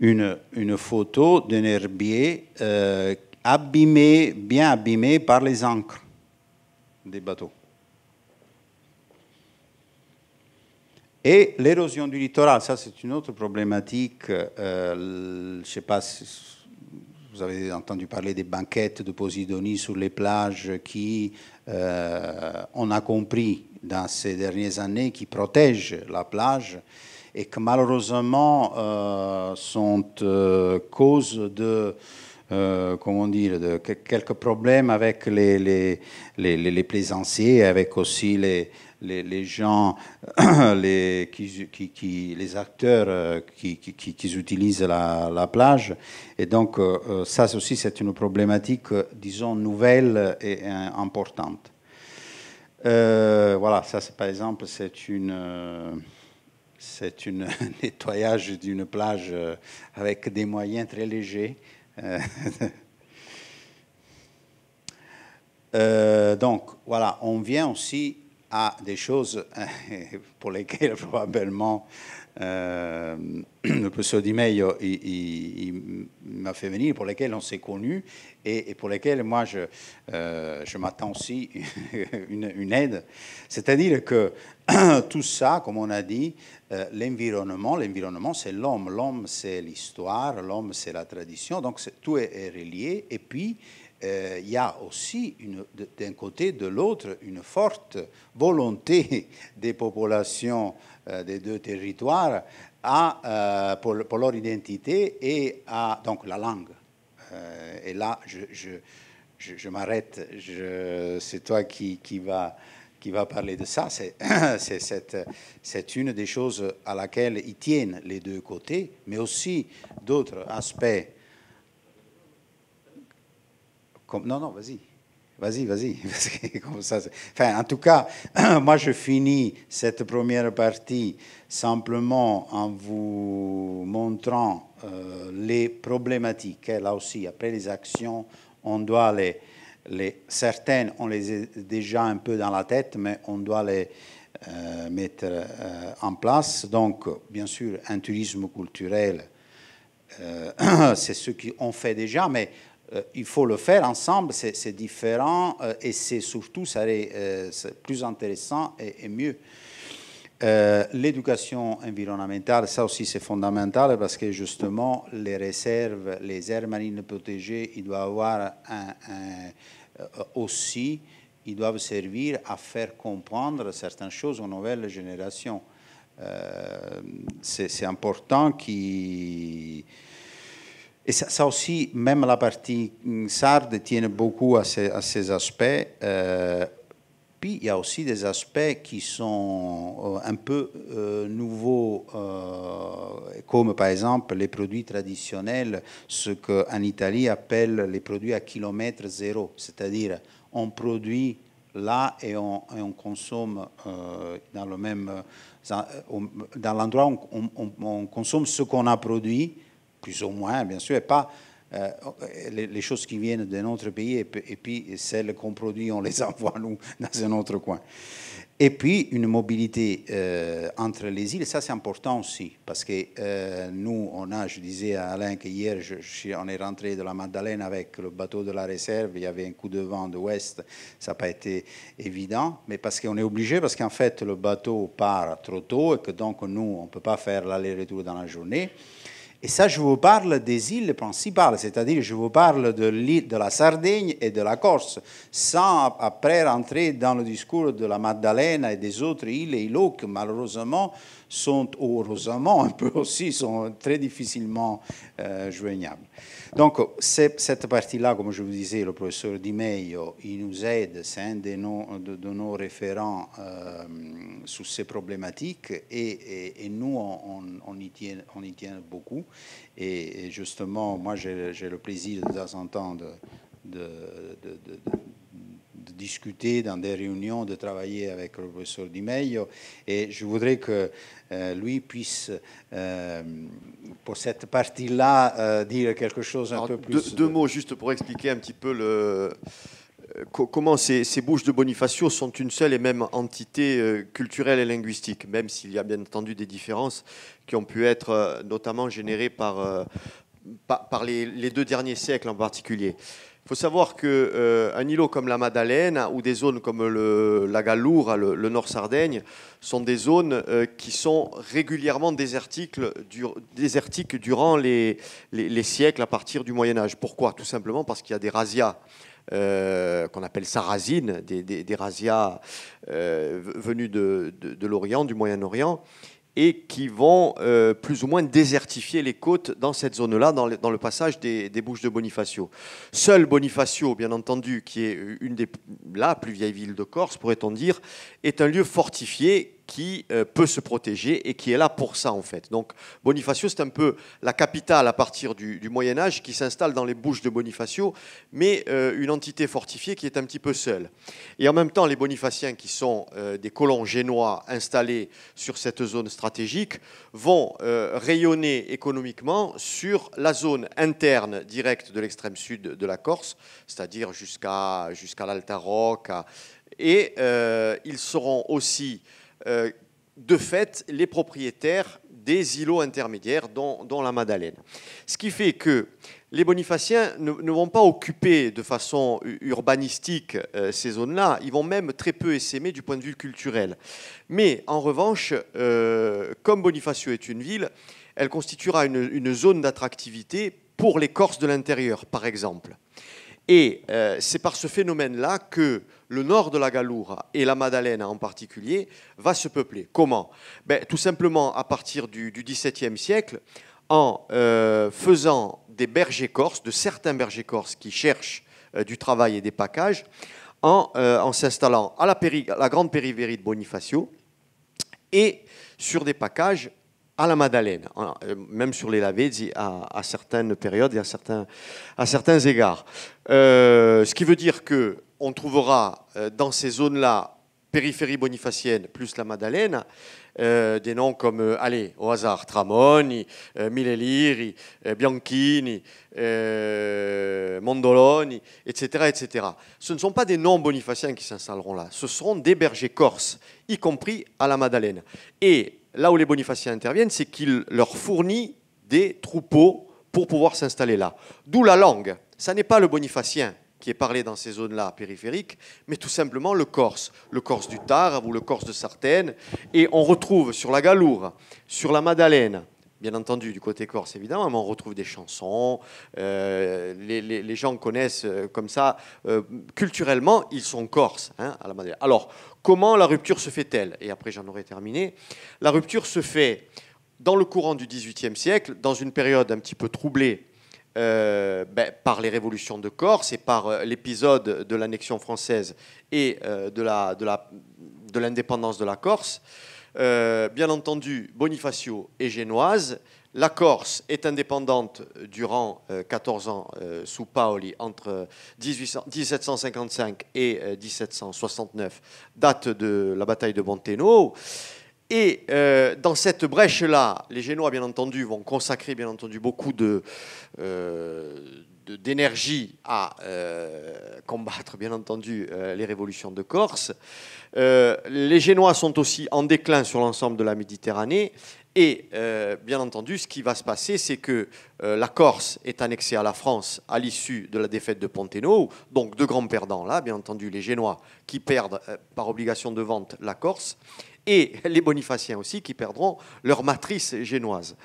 une, photo d'un herbier euh, abîmé, bien abîmé par les ancres des bateaux. Et l'érosion du littoral, ça c'est une autre problématique. Euh, je sais pas vous avez entendu parler des banquettes de Posidonie sur les plages qui, euh, on a compris dans ces dernières années, qui protègent la plage et que malheureusement euh, sont euh, cause de, euh, comment dire, de quelques problèmes avec les, les, plaisanciers, avec aussi les, les, gens, les, qui, les acteurs qui, utilisent la, plage. Et donc, ça aussi, c'est une problématique, disons, nouvelle et importante. voilà, ça, par exemple, c'est une. C'est un nettoyage d'une plage euh, avec des moyens très légers. Euh, euh, donc voilà, on vient aussi à des choses pour lesquelles probablement le professeur Di m'a fait venir, pour lesquelles on s'est connus et, pour lesquelles moi je, je m'attends aussi une, une aide. C'est-à-dire que tout ça, comme on a dit, euh, l'environnement. L'environnement, c'est l'homme. L'homme, c'est l'histoire. L'homme, c'est la tradition. Donc, tout est, relié. Et puis, euh, il y a aussi, d'un côté, de l'autre, une forte volonté des populations euh, des deux territoires à, pour, pour, leur identité et à donc, la langue. et là, je, je, m'arrête. C'est toi qui, qui vas qui va parler de ça. C'est une des choses à laquelle ils tiennent les deux côtés, mais aussi d'autres aspects. non, non, vas-y. Vas-y, vas-y. Enfin, en tout cas, moi, je finis cette première partie simplement en vous montrant euh, les problématiques. Là aussi, après les actions, on doit les certaines, on les a déjà un peu dans la tête, mais on doit les euh, mettre euh, en place. Donc, bien sûr, un tourisme culturel, euh, c'est ce qu'on fait déjà, mais il faut le faire ensemble, c'est différent et c'est surtout ça plus intéressant et mieux. Euh, l'éducation environnementale, ça aussi c'est fondamental parce que justement les réserves, les aires marines protégées, ils doivent avoir un, euh, aussi, ils doivent servir à faire comprendre certaines choses aux nouvelles générations. Euh, c'est important qui et ça, aussi, même la partie mm, sarde tient beaucoup à ces, aspects. Puis il y a aussi des aspects qui sont euh, un peu euh, nouveaux, euh, comme par exemple les produits traditionnels, ce qu'en Italie appelle les produits à kilomètre zéro, c'est-à-dire on produit là et on, consomme dans le même dans l'endroit où on, on, consomme ce qu'on a produit plus ou moins bien sûr et pas euh, les, choses qui viennent d'un autre pays et, puis celles qu'on produit, on les envoie nous dans un autre coin. Et puis une mobilité euh, entre les îles, ça c'est important aussi, parce que euh, nous, on a, je disais à Alain qu'hier on est rentré de la Madeleine avec le bateau de la réserve, il y avait un coup de vent de l'ouest, ça n'a pas été évident, mais parce qu'on est obligé, parce qu'en fait le bateau part trop tôt et que donc nous, on ne peut pas faire l'aller-retour dans la journée. Et ça, je vous parle des îles principales, c'est-à-dire je vous parle de la Sardaigne et de la Corse, sans après rentrer dans le discours de la Maddalena et des autres îles et îlots malheureusement sont heureusement un peu aussi sont très difficilement euh, joignables. Donc cette partie-là, comme je vous disais, le professeur Di Meio, il nous aide, c'est un de nos, référents euh, sur ces problématiques et, nous, on, y tient, on y tient beaucoup. Et, justement, moi, j'ai le plaisir de temps en temps de, de de discuter dans des réunions, de travailler avec le professeur Di Meglio. Et je voudrais que euh, lui puisse, euh, pour cette partie-là, euh, dire quelque chose un peu plus. Deux, mots juste pour expliquer un petit peu le comment ces, bouches de Bonifacio sont une seule et même entité culturelle et linguistique, même s'il y a bien entendu des différences qui ont pu être notamment générées par, par, les, les, deux derniers siècles en particulier faut savoir qu'un euh, îlot comme la Madeleine ou des zones comme la Galoure, le, Nord Sardaigne, sont des zones euh, qui sont régulièrement désertiques, durant les, siècles à partir du Moyen Âge. Pourquoi Tout simplement parce qu'il y a des razzias. Euh, qu'on appelle sarrasines, des, des, razzias venus de l'Orient, du Moyen-Orient, et qui vont euh, plus ou moins désertifier les côtes dans cette zone-là, dans, le passage des, Bouches de Bonifacio. Seul Bonifacio, bien entendu, qui est une des la plus vieille ville de Corse, pourrait-on dire, est un lieu fortifié qui euh, peut se protéger et qui est là pour ça en fait. Donc Bonifacio, c'est un peu la capitale à partir du, Moyen Âge qui s'installe dans les bouches de Bonifacio, mais euh, une entité fortifiée qui est un petit peu seule. Et en même temps, les Bonifaciens, qui sont euh, des colons génois installés sur cette zone stratégique, vont rayonner économiquement sur la zone interne directe de l'extrême sud de la Corse, c'est-à-dire jusqu'à jusqu'à l'Alta Rocca. Et ils seront aussi euh, de fait les propriétaires des îlots intermédiaires, dont, la Madeleine. Ce qui fait que les bonifaciens ne, vont pas occuper de façon urbanistique euh, ces zones-là, ils vont même très peu essaimer du point de vue culturel. Mais en revanche, euh, comme Bonifacio est une ville, elle constituera une, zone d'attractivité pour les Corses de l'intérieur, par exemple. Et c'est par ce phénomène-là que le nord de la Galoura et la Madeleine en particulier va se peupler. Comment ben, Tout simplement à partir du XVIIe siècle, en euh, faisant des bergers corses, de certains bergers corses qui cherchent euh, du travail et des packages, en, euh, s'installant à la, grande périphérie de Bonifacio et sur des packages à la Madeleine, même sur les Lavezzi à, certaines périodes et à certains, égards. ce qui veut dire que on trouvera euh, dans ces zones-là, périphérie bonifacienne plus la Madeleine, euh, des noms comme, euh, allez, au hasard, Tramoni, euh, Mileliri, Bianchini, Mondoloni, etc., etc. Ce ne sont pas des noms bonifaciens qui s'installeront là, ce seront des bergers corses, y compris à la Madeleine. Et là où les bonifaciens interviennent, c'est qu'ils leur fournissent des troupeaux pour pouvoir s'installer là. D'où la langue. Ça n'est pas le bonifacien qui est parlé dans ces zones-là périphériques, mais tout simplement le corse, le corse du Tarbes ou le corse de Sartène. Et on retrouve sur la Galoure, sur la Madeleine, bien entendu du côté corse évidemment, mais on retrouve des chansons, euh, les, gens connaissent euh, comme ça, euh, culturellement ils sont corses hein, à la Madeleine. Alors comment la rupture se fait-elle Et après j'en aurai terminé. La rupture se fait dans le courant du XVIIIe siècle, dans une période un petit peu troublée euh, ben, par les révolutions de Corse et par euh, l'épisode de l'annexion française et euh, de, la, de, l'indépendance de, la Corse. bien entendu, Bonifacio est génoise. La Corse est indépendante durant 14 ans sous Paoli entre 1755 et 1769, date de la bataille de Monteno. Et euh, dans cette brèche-là, les Génois, bien entendu, vont consacrer, bien entendu, beaucoup de, euh, d'énergie à euh, combattre, bien entendu, les révolutions de Corse. les Génois sont aussi en déclin sur l'ensemble de la Méditerranée. Et bien entendu, ce qui va se passer, c'est que la Corse est annexée à la France à l'issue de la défaite de Ponténo. Donc, deux grands perdants là, bien entendu, les Génois qui perdent par obligation de vente la Corse et les Bonifaciens aussi qui perdront leur matrice génoise.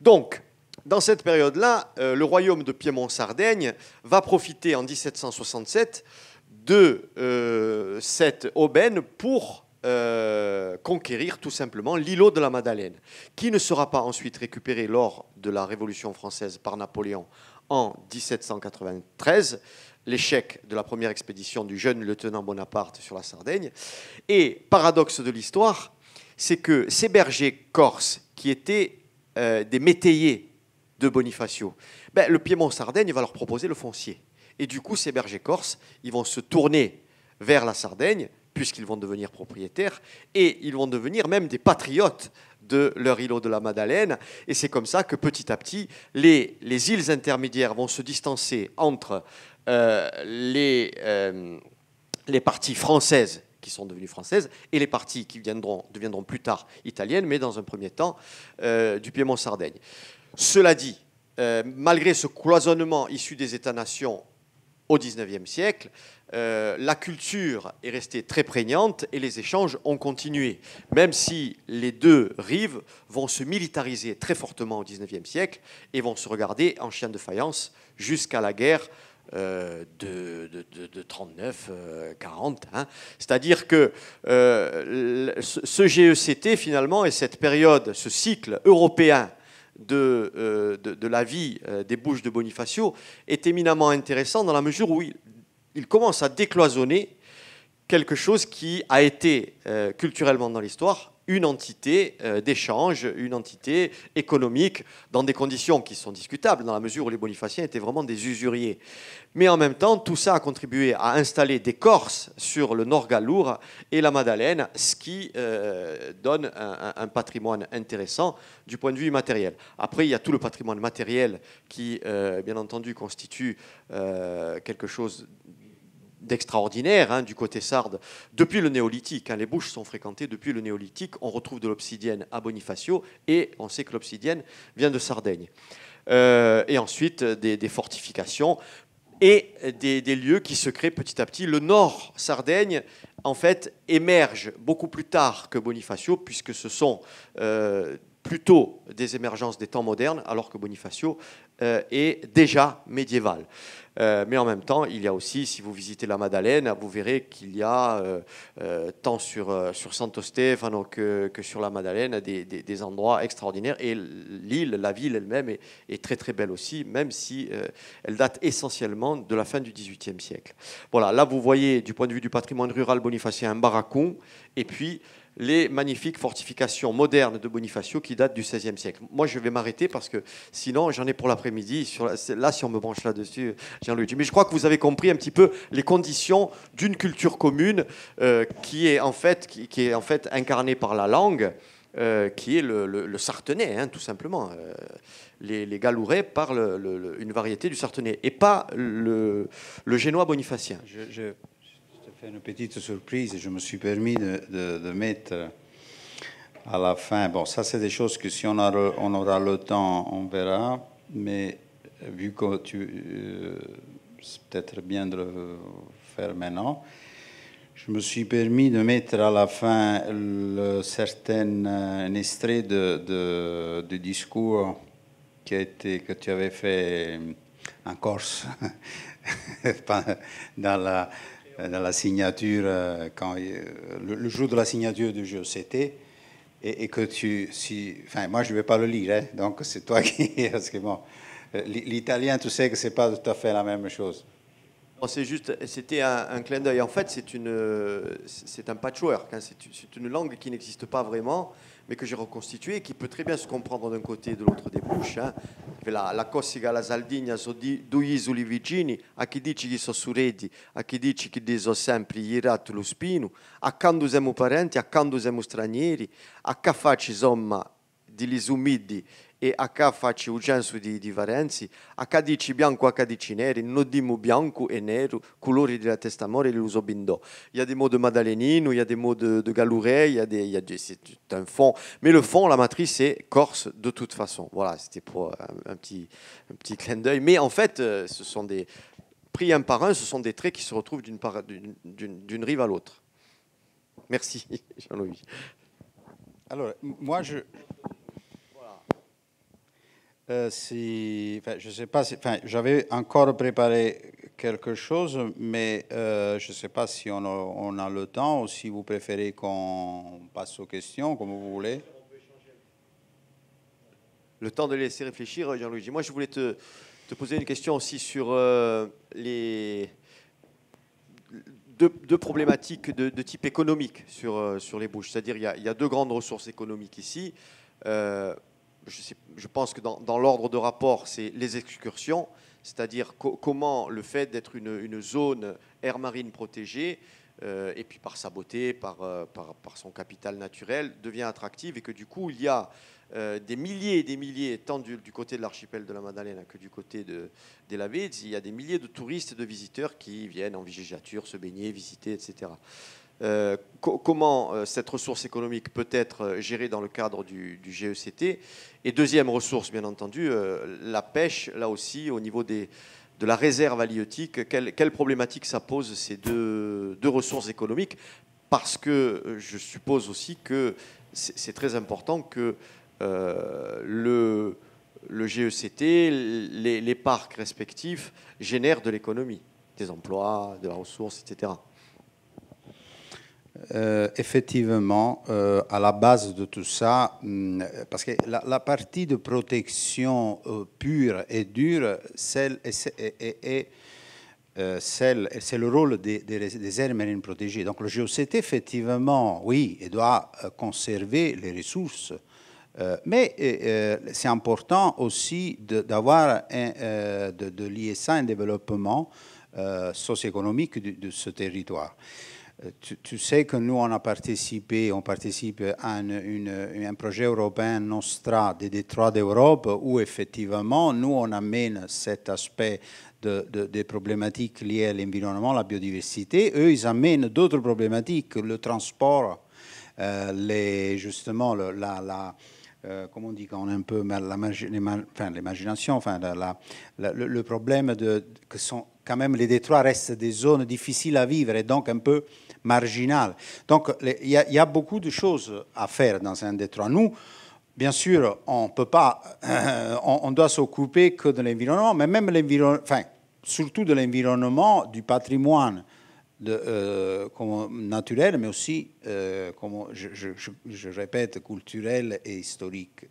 Donc, dans cette période-là, euh, le royaume de Piémont-Sardaigne va profiter en 1767 de euh, cette aubaine pour euh, conquérir tout simplement l'îlot de la Madeleine, qui ne sera pas ensuite récupéré lors de la Révolution française par Napoléon en 1793, l'échec de la première expédition du jeune lieutenant Bonaparte sur la Sardaigne. Et paradoxe de l'histoire, c'est que ces bergers corses, qui étaient euh, des métayers de Bonifacio, ben, le Piémont-Sardaigne va leur proposer le foncier. Et du coup, ces bergers corses, ils vont se tourner vers la Sardaigne, puisqu'ils vont devenir propriétaires, et ils vont devenir même des patriotes de leur îlot de la Madeleine. Et c'est comme ça que petit à petit, les, les îles intermédiaires vont se distancer entre euh, euh, les, parties françaises qui sont devenues françaises et les parties qui deviendront plus tard italiennes, mais dans un premier temps euh, du Piémont-Sardaigne. Cela dit, malgré ce cloisonnement issu des États-nations au XIXe siècle, la culture est restée très prégnante et les échanges ont continué, même si les deux rives vont se militariser très fortement au XIXe siècle et vont se regarder en chien de faïence jusqu'à la guerre euh, de, de, de 39 euh, hein. C'est-à-dire que euh, ce GECT, finalement, et cette période, ce cycle européen de, de, la vie des bouches de Bonifacio est éminemment intéressant dans la mesure où il, commence à décloisonner quelque chose qui a été culturellement dans l'histoire une entité euh, d'échange, une entité économique, dans des conditions qui sont discutables, dans la mesure où les bonifaciens étaient vraiment des usuriers. Mais en même temps, tout ça a contribué à installer des Corses sur le Nord galour et la Madeleine, ce qui euh, donne un, patrimoine intéressant du point de vue matériel. Après, il y a tout le patrimoine matériel qui, euh, bien entendu, constitue quelque chose d'extraordinaire hein, du côté sarde depuis le néolithique. Hein, les bouches sont fréquentées depuis le néolithique. On retrouve de l'obsidienne à Bonifacio et on sait que l'obsidienne vient de Sardaigne. Euh, et ensuite des, fortifications et des, lieux qui se créent petit à petit. Le nord Sardaigne, en fait, émerge beaucoup plus tard que Bonifacio, puisque ce sont euh, plutôt des émergences des temps modernes, alors que Bonifacio euh, est déjà médiéval. Euh, mais en même temps, il y a aussi, si vous visitez la Madeleine, vous verrez qu'il y a euh, euh, tant sur, sur Santo Stefano que, que sur la Madeleine des, des, endroits extraordinaires. Et l'île, la ville elle-même est, est, très très belle aussi, même si elle date essentiellement de la fin du XVIIIe siècle. Voilà, là vous voyez du point de vue du patrimoine rural bonifacien un barracon, et puis les magnifiques fortifications modernes de Bonifacio qui datent du XVIe siècle. Moi, je vais m'arrêter parce que sinon, j'en ai pour l'après-midi. là, si on me branche là-dessus, Jean-Louis. Mais je crois que vous avez compris un petit peu les conditions d'une culture commune euh, qui, est en fait, qui, est en fait incarnée par la langue. Euh, qui est le, le, hein, tout simplement. Euh, les, les, parlent une variété du sartenay et pas le, génois bonifacien. je une petite surprise et je me suis permis de, mettre euh, à la fin. Bon, ça, c'est des choses que si on, a, on, aura le temps, on verra. Mais euh, vu que tu. Euh, c'est peut-être bien de le faire maintenant. Je me suis permis de mettre à la fin le, certain un extrait de, discours qui a été, que tu avais fait en Corse dans la, euh, dans la signature, euh, quand, euh, le, jour de la signature du jeu, c'était. Et, que tu. Si, enfin, moi, je ne vais pas le lire, hein, donc c'est toi qui. Parce que bon, l'italien, tu sais que ce n'est pas tout à fait la même chose. C'est juste, c'était un, clin d'œil. En fait, c'est c'est un patchwork. Hein, c'est, une langue qui n'existe pas vraiment mais que j'ai reconstitué, qui peut très bien se comprendre d'un côté et de l'autre des Bush. Hein. La, la Cossiga, la Saldini, sono di, due isoli vicini. a chi dice che sono suredi, a chi dice che sono sempre Irat lo spino, a quando siamo parenti, a quando siamo stranieri, a che faccio insomma degli umidi e H face il di, di Varenzi, H dici bianco, H dici neri, non dimo bianco e nero, colori della testa amore e bindò. Il y a des mots de Madalénine, il y a des mots de, Galouret, il y a des, il y a c'est un fond. Mais le fond, la matrice, c'est corse de toute façon. Voilà, c'était pour euh, un, petit, un petit clin d'œil. Mais en fait, euh, ce sont des, pris un par un, ce sont des traits qui se retrouvent d'une, d'une rive à l'autre. Merci, Jean-Louis. Alors, moi, je, euh, si, enfin, je sais pas enfin, j'avais encore préparé quelque chose, mais euh, je ne sais pas si on a, le temps ou si vous préférez qu'on passe aux questions, comme vous voulez. Le temps de laisser réfléchir, euh, Jean-Louis. Moi, je voulais te, poser une question aussi sur les deux, problématiques de, type économique sur, sur les bouches. C'est-à-dire, il y, a deux grandes ressources économiques ici. Euh, je, pense que dans, l'ordre de rapport, c'est les excursions, c'est-à-dire comment le fait d'être une, zone air marine protégée, euh, et puis par sa beauté, euh, par, son capital naturel, devient attractive et que du coup, il y a euh, des milliers et des milliers, tant du, côté de l'archipel de la Madalena que du côté de, des Laveds, il y a des milliers de touristes et de visiteurs qui viennent en vigégiature se baigner, visiter, etc. Euh, comment euh, cette ressource économique peut être euh, gérée dans le cadre du, GECT Et deuxième ressource, bien entendu, la pêche, là aussi, au niveau des, de la réserve halieutique, quelle, problématiques problématique ça pose ces deux, ressources économiques Parce que je suppose aussi que c'est très important que le le GECT, les, parcs respectifs génèrent de l'économie, des emplois, de la ressource, etc. Euh, effectivement, euh, à la base de tout ça, mm, parce que la, partie de protection euh, pure et dure, c'est le rôle des, aires marines protégées. Donc le GOCT, effectivement, oui, il doit conserver les ressources, mais c'est important aussi d'avoir de, lier ça à un développement socio-économique de, ce territoire. Euh, tu, sais que nous, on a participé, on participe à un projet européen Nostra des Détroits d'Europe où effectivement, nous, on amène cet aspect de, des problématiques liées à l'environnement, la biodiversité. Eux, ils amènent d'autres problématiques, le transport, euh, les, justement, le, la, euh, comment on dit quand un peu mal, l'imagination, enfin, le, le, problème de, que sont quand même, les détroits restent des zones difficiles à vivre et donc un peu marginales. Donc, il y, a beaucoup de choses à faire dans un détroit. Nous, bien sûr, on peut pas, on, doit s'occuper que de l'environnement, mais même l'environnement, enfin, surtout de l'environnement, du patrimoine de, euh, naturel, mais aussi, euh, comme je, répète, culturel et historique.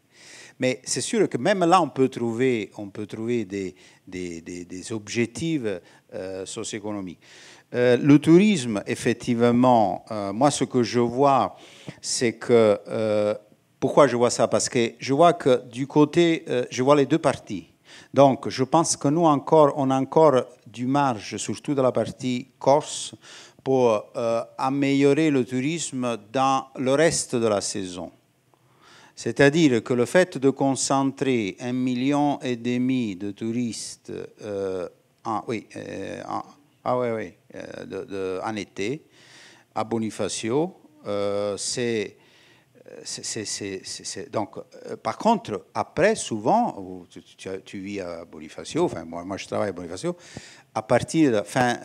Mais c'est sûr que même là, on peut trouver, on peut trouver des, des, des, objectifs euh, socio-économiques. Euh, le tourisme, effectivement, euh, moi, ce que je vois, c'est que... pourquoi je vois ça Parce que je vois que du côté, je vois les deux parties. Donc, je pense que nous, encore, on a encore du marge, surtout dans la partie corse, pour améliorer le tourisme dans le reste de la saison. C'est-à-dire que le fait de concentrer un million et demi de touristes euh, en, oui, euh, ah euh, de, en été à Bonifacio, c'est donc, par contre, après, souvent, tu, vis à Bonifacio, enfin, moi, moi je travaille à Bonifacio, à partir de fin,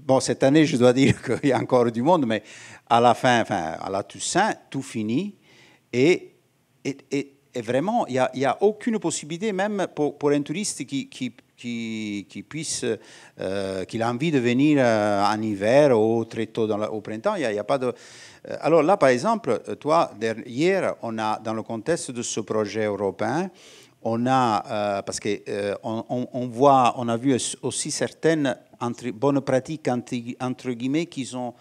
bon, cette année, je dois dire qu'il y a encore du monde, mais à la fin, enfin, à la Toussaint, tout finit et et, vraiment, il n'y a, aucune possibilité, même pour, un touriste qui, qui qui, puisse, euh, qu'il a envie de venir euh, en hiver ou très tôt au printemps. Il y a, pas de. Euh, alors là, par exemple, toi, hier, on a dans le contexte de ce projet européen. On a, parce que on, voit, on a vu aussi certaines bonnes pratiques, entre, guillemets, qui ont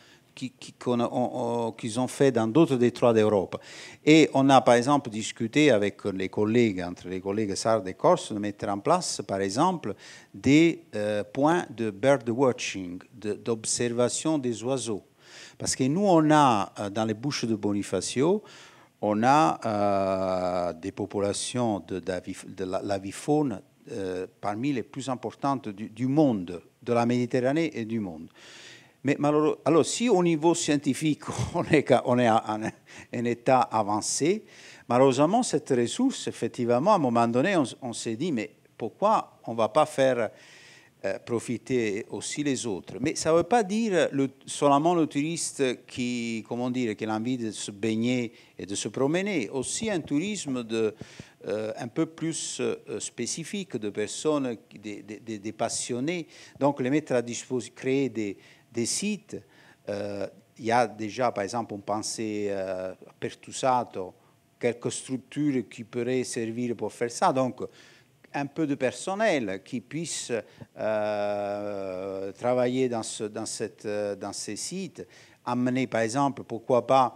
qu'ils ont fait dans d'autres détroits d'Europe. Et on a par exemple discuté avec les collègues, entre les collègues sardes et corses, de mettre en place par exemple des euh, points de bird watching, d'observation des oiseaux. Parce que nous, on a euh, dans les bouches de Bonifacio, on a euh, des populations de, de la, euh, parmi les plus importantes du monde, de la Méditerranée et du monde. Mais alors, si au niveau scientifique, on est, on est à un, état avancé, malheureusement, cette ressource, effectivement, à un moment donné, on, s'est dit, mais pourquoi on ne va pas faire euh, profiter aussi les autres Mais ça ne veut pas dire le, seulement le touriste qui, comment dire, qui a envie de se baigner et de se promener, aussi un tourisme de, euh, un peu plus euh, spécifique de personnes, des, des passionnés, donc les mettre à disposition, créer des des sites. Euh, il y a déjà, par exemple, on pensait à euh, Pertusato, quelques structures qui pourraient servir pour faire ça. Donc, un peu de personnel qui puisse euh, travailler dans, ce, dans, cette, dans ces sites, amener par exemple, pourquoi pas,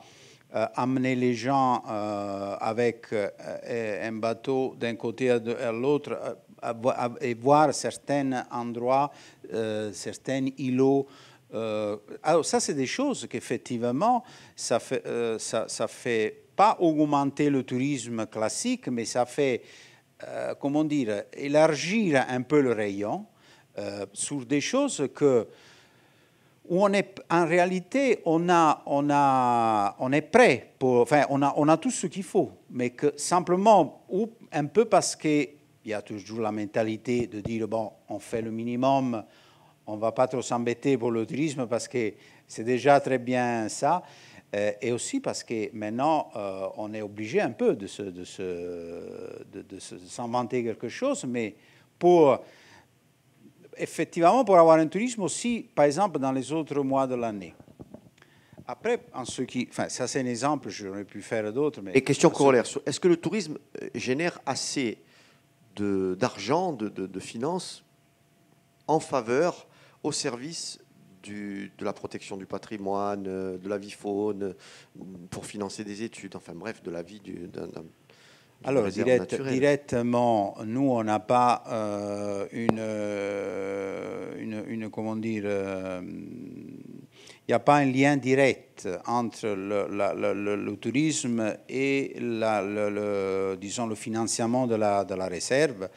amener les gens avec un bateau d'un côté à l'autre et voir certains endroits, certains îlots euh, alors ça, c'est des choses qu'effectivement, ça fait, euh, ça, fait pas augmenter le tourisme classique, mais ça fait, euh, comment dire, élargir un peu le rayon sur des choses que où on est en réalité, on a, on a, on est prêt pour, enfin, on a, on a tout ce qu'il faut, mais que simplement ou un peu parce que il y a toujours la mentalité de dire bon, on fait le minimum, on ne va pas trop s'embêter pour le tourisme parce que c'est déjà très bien ça. Euh, et aussi parce que maintenant, euh, on est obligé un peu de, se, de, se, de, s'inventer quelque chose, mais pour effectivement pour avoir un tourisme aussi, par exemple, dans les autres mois de l'année. Après, en ce qui, enfin, ça c'est un exemple, j'aurais pu faire d'autres. Et question corollaire, est-ce que le tourisme euh, génère assez d'argent, de, de, de finances en faveur au service de la protection du patrimoine, euh, de la vie faune, pour financer des études, enfin bref, de la vie d'un du, alors, directement, nous, on n'a pas euh, euh, une, une, Comment dire. Il n'y a pas un lien direct entre le, tourisme et le, disons, le financement de la, de la réserve.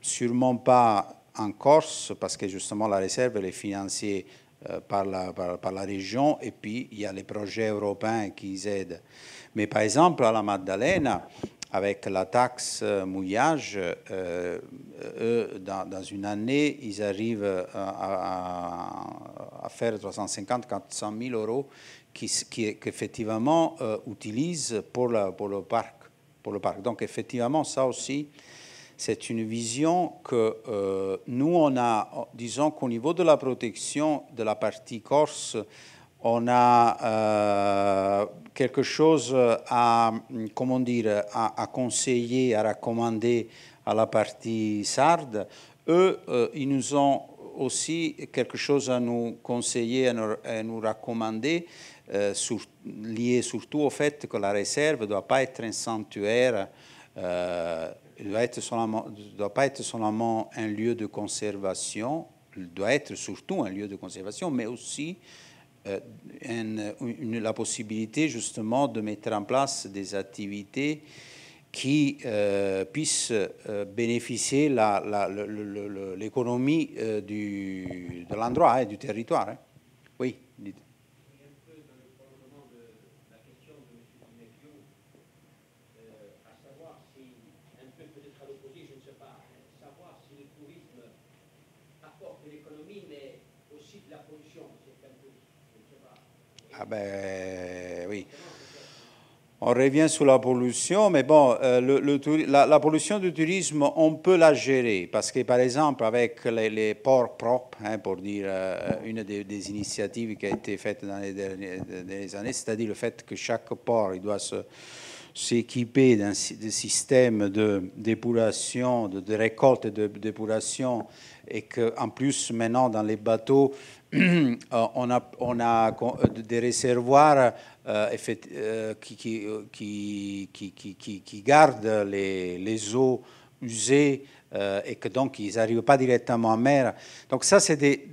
sûrement pas en Corse, parce que justement la réserve elle est financée euh, par la, par, la, région, et puis il y a les projets européens qui aident. Mais par exemple, à la Maddalena, avec la taxe euh, mouillage, euh, eux, dans, une année, ils arrivent à, faire 350 400 000 euros qui, qui qu'effectivement utilisent pour, pour, le parc, pour le parc. Donc effectivement, ça aussi, c'est une vision que euh, nous, on a, disons qu'au niveau de la protection de la partie corse, on a euh, quelque chose à, comment dire, à, conseiller, à recommander à la partie sarde. Eux, euh, ils nous ont aussi quelque chose à nous conseiller, à nous, recommander, lié surtout au fait que la réserve ne doit pas être un sanctuaire ne doit, doit, pas être seulement un lieu de conservation, doit être surtout un lieu de conservation, mais aussi euh, la possibilité justement de mettre en place des activités qui euh, puissent euh, bénéficier bénéficier l'économie de l'endroit et hein, du territoire. Hein. peut-être à l'opposé, je ne sais pas, savoir si le tourisme apporte de l'économie, mais aussi de la pollution, Ah ben oui. On revient sur la pollution, mais bon, euh, le, la, pollution du tourisme, on peut la gérer, parce que par exemple, avec les, ports propres, hein, pour dire euh, une des, initiatives qui a été faite dans les dernières années, c'est-à-dire le fait que chaque port il doit se, s'équiper d'un système de dépollution, de, récolte et de dépollution, et qu'en plus, maintenant, dans les bateaux, euh, on, a, on a, euh, des réservoirs euh, qui, qui, qui, gardent les, eaux usées et que donc ils n'arrivent pas directement à mer. Donc ça, c'est des,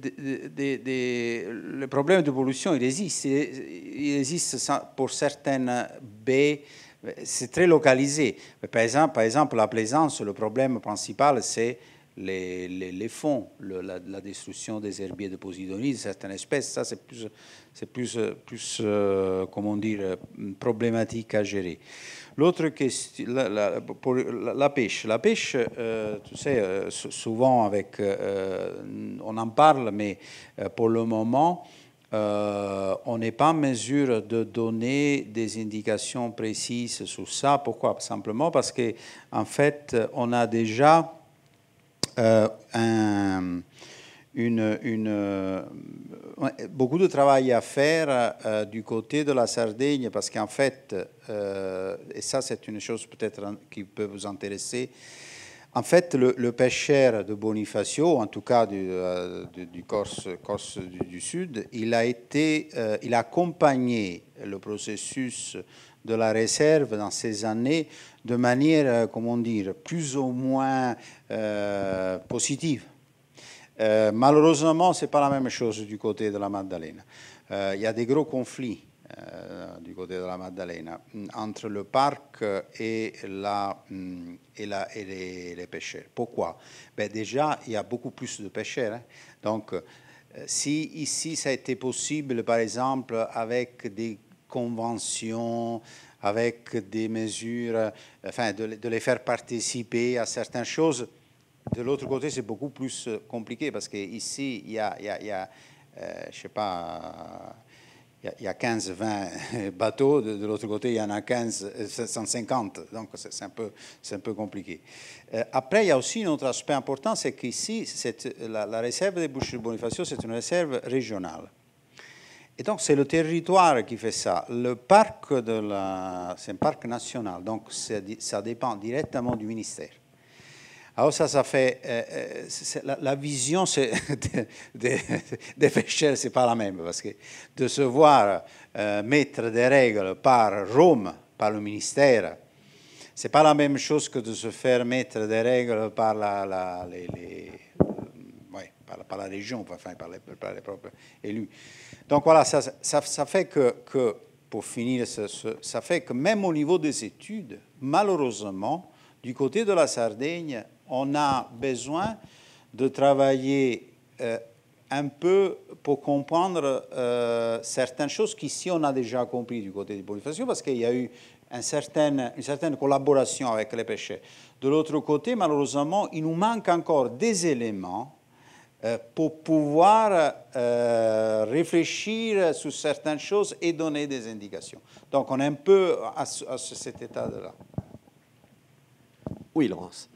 des, le problème de pollution, il existe. il existe pour certaines baies c'est très localisé. par, exemple, par exemple, la plaisance, le problème principal, c'est les, fonds, la, destruction des herbiers de Posidonie, certaines espèces. Ça, c'est plus, plus, plus euh, comment dire, problématique à gérer. L'autre question, la, la, pêche. La pêche, euh, euh, souvent avec, on en parle, mais pour le moment, euh, on n'est pas en mesure de donner des indications précises sur ça. Pourquoi Simplement parce que, en fait, on a déjà euh, beaucoup de travail à faire euh, du côté de la Sardaigne, parce qu'en fait, et ça c'est une chose peut-être qui peut vous intéresser, en fait, le, pêcheur de Bonifacio, en tout cas du, euh, Corse, Corse du, Sud, il a, été, euh, il a accompagné le processus de la réserve dans ces années de manière, euh, comment dire, plus ou moins positive. malheureusement, ce n'est pas la même chose du côté de la Madeleine. Il y a des gros conflits eh, du côté de la Madeleine, mm, entre le parc et, la, mm, et, la, et les, pêcheurs. Pourquoi ben Déjà, il y a beaucoup plus de pêcheurs. Hein. Donc, euh, si ici, ça a été possible, par exemple, avec des conventions, avec des mesures, euh, enfin, de, les faire participer à certaines choses, de l'autre côté, c'est beaucoup plus euh, compliqué parce qu'ici, il y a, il y a, y a je ne sais pas il y a 15, 20 bateaux, de, l'autre côté, il y en a 15, 750. Euh, donc, c'est un, peu, un peu compliqué. Euh, après, il y a aussi un autre aspect important, c'est qu'ici, la, la, réserve des Bouches de Bonifacio, c'est une réserve régionale. Et donc, c'est le territoire qui fait ça. Le parc, de la, c'est un parc national, donc ça dépend directement du ministère. Alors ça, ça fait... Euh, euh, la, vision des de, ce n'est pas la même, parce que de se voir euh, mettre des règles par Rome, par le ministère, ce n'est pas la même chose que de se faire mettre des règles par la, la par, la région, enfin, par les, par les, propres élus. Donc voilà, ça, ça, fait que, que, pour finir, ça fait que même au niveau des études, malheureusement, du côté de la Sardaigne, on a besoin de travailler euh, un peu pour comprendre euh, certaines choses qu'ici on a déjà compris du côté de Bonifacio, parce qu'il y a eu une certaine collaboration avec les pêcheurs. De l'autre côté, malheureusement, il nous manque encore des éléments euh, pour pouvoir réfléchir sur certaines choses et donner des indications. Donc on est un peu à, à cet état-là. Oui, Laurence.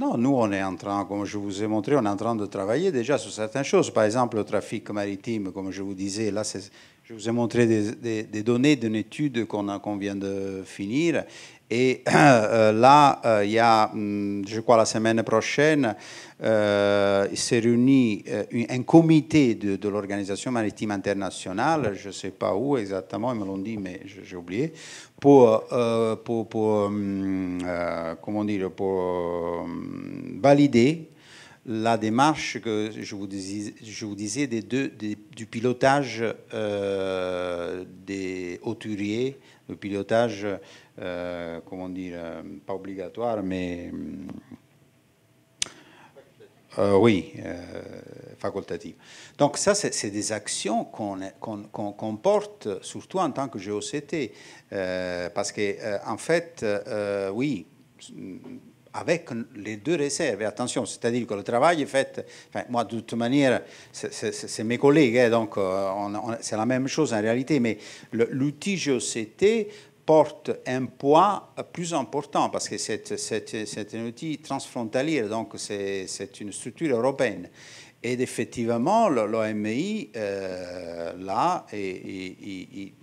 Non, nous, on est en train, comme je vous ai montré, on est en train de travailler déjà sur certaines choses. Par exemple, le trafic maritime, comme je vous disais, là, je vous ai montré des, données d'une étude qu'on vient de finir et euh, là, euh, il y a, hum, je crois, la semaine prochaine, euh, s'est réuni euh, un comité de, l'Organisation maritime internationale, je ne sais pas où exactement, ils me l'ont dit, mais j'ai oublié, pour, pour, pour hum, comment dire, pour hum, valider la démarche que je vous disais, je vous disais des deux, du pilotage des hauturiers le pilotage, euh, comment dire, euh, pas obligatoire, mais euh, oui, facultatif. Donc ça, c'est des actions qu'on qu'on porte, surtout en tant que GOCT, parce que en fait, oui avec les deux réserves. Et attention, c'est-à-dire que le travail est fait, moi de toute manière, c'est mes collègues, hein, donc euh, c'est la même chose en réalité, mais l'outil GOCT porte un poids plus important parce que c'est un outil transfrontalier, donc c'est une structure européenne. Et effectivement, l'OMI, euh, là, il,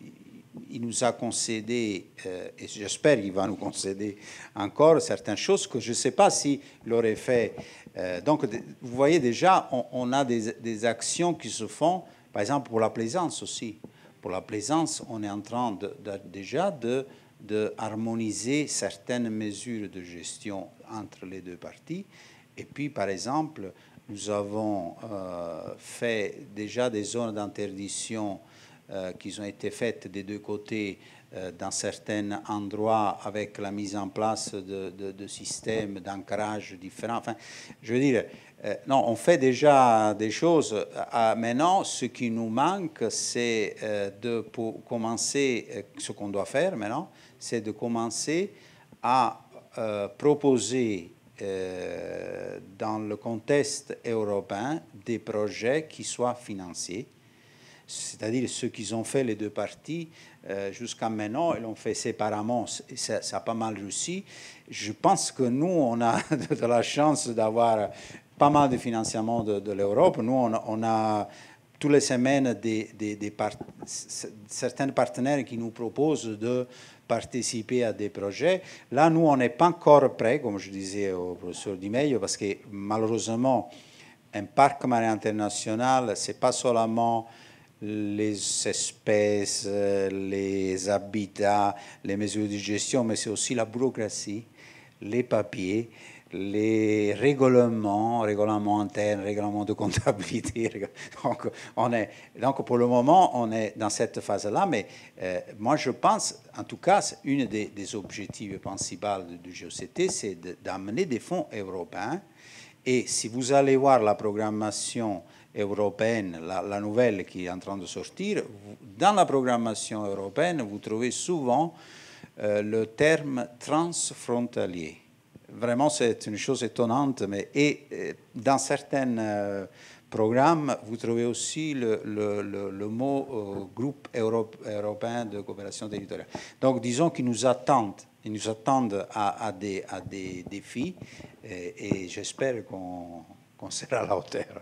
il nous a concédé, euh, et j'espère qu'il va nous concéder encore certaines choses que je ne sais pas s'il si l'aurait fait. Euh, donc, vous voyez déjà, on, a des, actions qui se font, par exemple pour la plaisance aussi. Pour la plaisance, on est en train déjà de, harmoniser certaines mesures de gestion entre les deux parties. Et puis, par exemple, nous avons euh, fait déjà des zones d'interdiction euh, qui ont été faites des deux côtés euh, dans certains endroits avec la mise en place de, systèmes d'ancrage différents. Enfin, je veux dire, euh, non, on fait déjà des choses. maintenant, ce qui nous manque, c'est de commencer, ce qu'on doit faire maintenant, c'est de commencer à proposer dans le contexte européen des projets qui soient financés c'est-à-dire ceux qu'ils ont fait les deux parties euh, jusqu'à maintenant, ils l'ont fait séparément, ça, a pas mal réussi. Je pense que nous, on a de la chance d'avoir pas mal de financement de, l'Europe. Nous, on, a toutes les semaines des, certains partenaires qui nous proposent de participer à des projets. Là, nous, on n'est pas encore prêt, comme je disais au professeur Meio, parce que malheureusement, un parc marin international, c'est pas seulement les espèces, euh, les habitats, les mesures de gestion, mais c'est aussi la bureaucratie, les papiers, les règlements, règlements internes, règlements de comptabilité. Donc, on est, donc pour le moment, on est dans cette phase-là, mais euh, moi je pense, en tout cas, une des, des objectifs principaux du GOCT, c'est d'amener des fonds européens. Et si vous allez voir la programmation européenne, la, nouvelle qui est en train de sortir, dans la programmation européenne, vous trouvez souvent euh, le terme transfrontalier. Vraiment, c'est une chose étonnante, mais et, dans certains euh, programmes, vous trouvez aussi le, mot euh, groupe européen de coopération territoriale. Donc, disons qu'ils nous attendent ils nous attendent à, à, des, défis et, j'espère qu'on sera à la hauteur.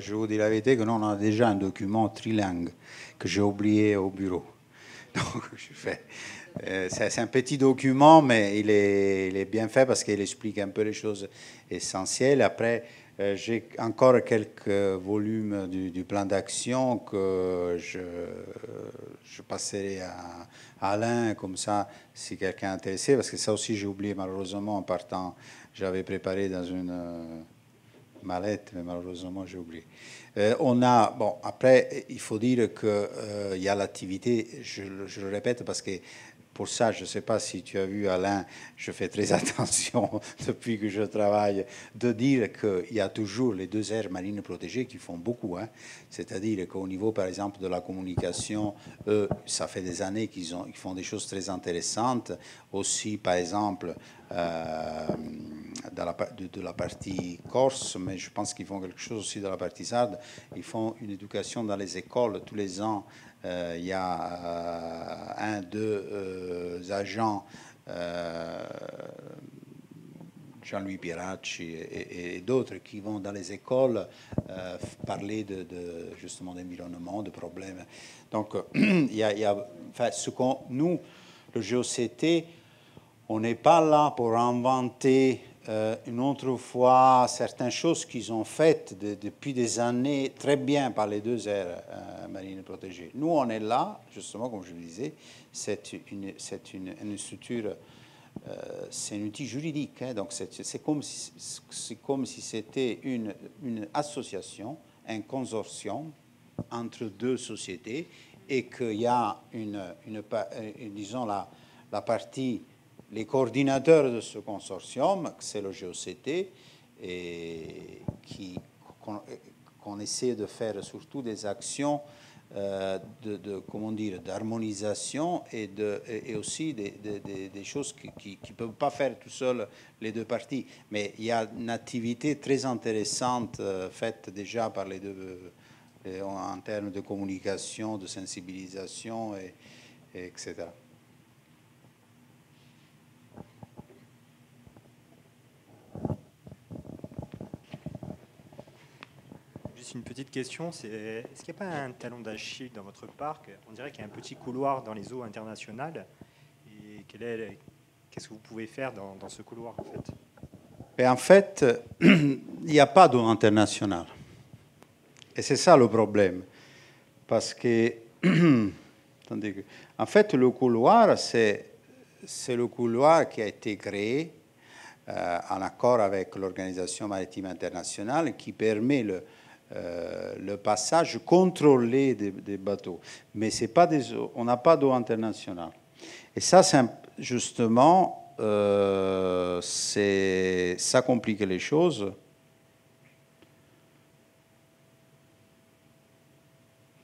je vous dis la vérité que nous, on a déjà un document trilingue que j'ai oublié au bureau. Donc, je fais. Euh, c'est un petit document, mais il est, est bien fait parce qu'il explique un peu les choses essentielles. Après, euh, j'ai encore quelques volumes du, plan d'action que je, je, passerai à, à Alain, comme ça, si quelqu'un est intéressé, parce que ça aussi, j'ai oublié malheureusement en partant. J'avais préparé dans une mallette, mais malheureusement j'ai oublié. Euh, on a, bon, après, il faut dire qu'il euh, y a l'activité, je, le répète parce que pour ça, je ne sais pas si tu as vu, Alain, je fais très attention depuis que je travaille, de dire qu'il y a toujours les deux aires marines protégées qui font beaucoup. Hein. C'est-à-dire qu'au niveau, par exemple, de la communication, eux, ça fait des années qu'ils ils font des choses très intéressantes. Aussi, par exemple, euh, la, de, la partie corse, mais je pense qu'ils font quelque chose aussi de la partie sarde. Ils font une éducation dans les écoles. Tous les ans, euh, il y a euh, un, deux agents, Jean-Louis Piracci et, d'autres, qui vont dans les écoles parler de, de justement d'environnement, de problèmes. Donc, il y a, enfin, ce qu'on, nous, le GOCT, on n'est pas là pour inventer euh, une autre fois certaines choses qu'ils ont faites depuis des années très bien par les deux aires euh, marines protégées. Nous, on est là, justement, comme je le disais, c'est une, une, structure, euh, c'est un outil juridique. Hein. donc, c'est comme si c'était si une, une, association, un consortium entre deux sociétés et qu'il y a une, disons, la partie les coordinateurs de ce consortium, c'est le GOCT, et qui, qu'on, essaie de faire surtout des actions euh, de, comment dire, d'harmonisation et, et aussi des, choses qui ne peuvent pas faire tout seul les deux parties. Mais il y a une activité très intéressante euh, faite déjà par les deux euh, en termes de communication, de sensibilisation, et, etc. une petite question. C'est, est-ce qu'il n'y a pas un talon d'Achille dans votre parc On dirait qu'il y a un petit couloir dans les eaux internationales. Et qu'est-ce que vous pouvez faire dans, ce couloir, en fait ben, en fait, il n'y a pas d'eau internationale. Et c'est ça le problème. Parce que, en fait, le couloir, c'est, c'est le couloir qui a été créé euh, en accord avec l'Organisation maritime internationale qui permet le, euh, le passage contrôlé des, bateaux. Mais c'est pas des, on n'a pas d'eau internationale. Et ça, justement, euh, ça complique les choses.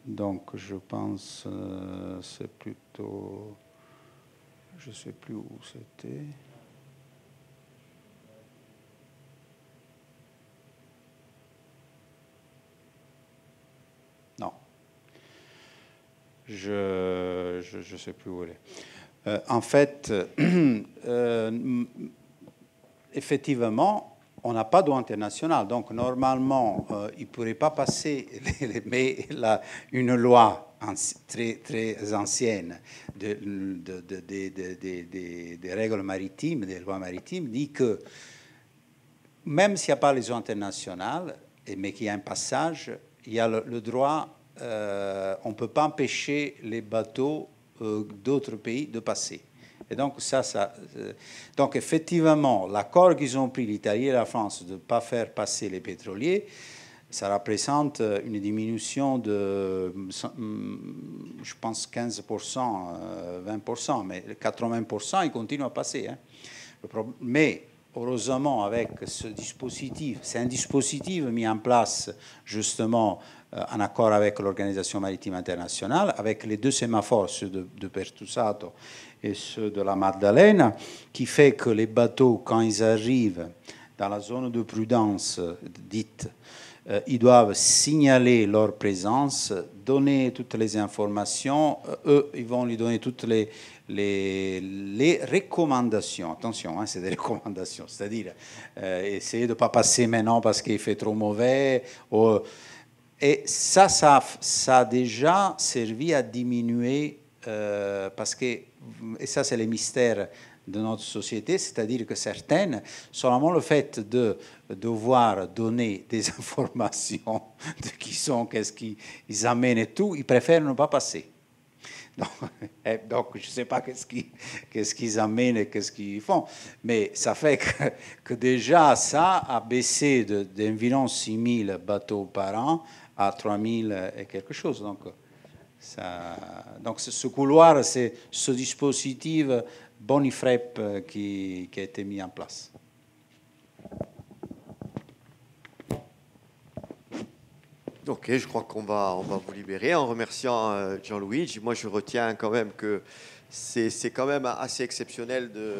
Donc, je pense, euh, c'est plutôt, je sais plus où c'était. je ne sais plus où elle est. Euh, en fait, euh, effectivement, on n'a pas de droit international. Donc, normalement, euh, il ne pourrait pas passer mais une loi très, très ancienne des règles maritimes, des lois maritimes, dit que même s'il n'y a pas les eaux internationales, mais qu'il y a un passage, il y a le droit euh, on ne peut pas empêcher les bateaux euh, d'autres pays de passer. Et donc, ça, ça euh, donc effectivement, l'accord qu'ils ont pris, l'Italie et la France, de ne pas faire passer les pétroliers, ça représente une diminution de, mm, je pense, 15%, 20%, mais 80%, ils continuent à passer. Hein. mais heureusement, avec ce dispositif, c'est un dispositif mis en place justement en euh, accord avec l'Organisation maritime internationale, avec les deux sémaphores, ceux de, Pertusato et ceux de la Maddalena, qui fait que les bateaux, quand ils arrivent dans la zone de prudence dite, euh, ils doivent signaler leur présence, donner toutes les informations. Euh, eux, ils vont lui donner toutes les, les, recommandations. Attention, hein, c'est des recommandations, c'est-à-dire euh, essayer de ne pas passer maintenant parce qu'il fait trop mauvais. Ou, et ça, ça, ça a déjà servi à diminuer, euh, parce que, et ça c'est le mystère de notre société, c'est-à-dire que certaines, seulement le fait de devoir donner des informations de qui sont, qu'est-ce qu'ils amènent et tout, ils préfèrent ne pas passer. Donc, eh, je ne sais pas qu'est-ce qu'ils amènent et qu'est-ce qu'ils font, mais ça fait que, déjà ça a baissé d'environ 6 000 bateaux par an à 3000 et quelque chose. Donc, ça, donc ce couloir, c'est ce dispositif Bonifrep euh, qui, qui a été mis en place. Ok, je crois qu'on va, on va vous libérer en remerciant Jean-Louis. Euh, Moi, je retiens quand même que c'est quand même assez exceptionnel de,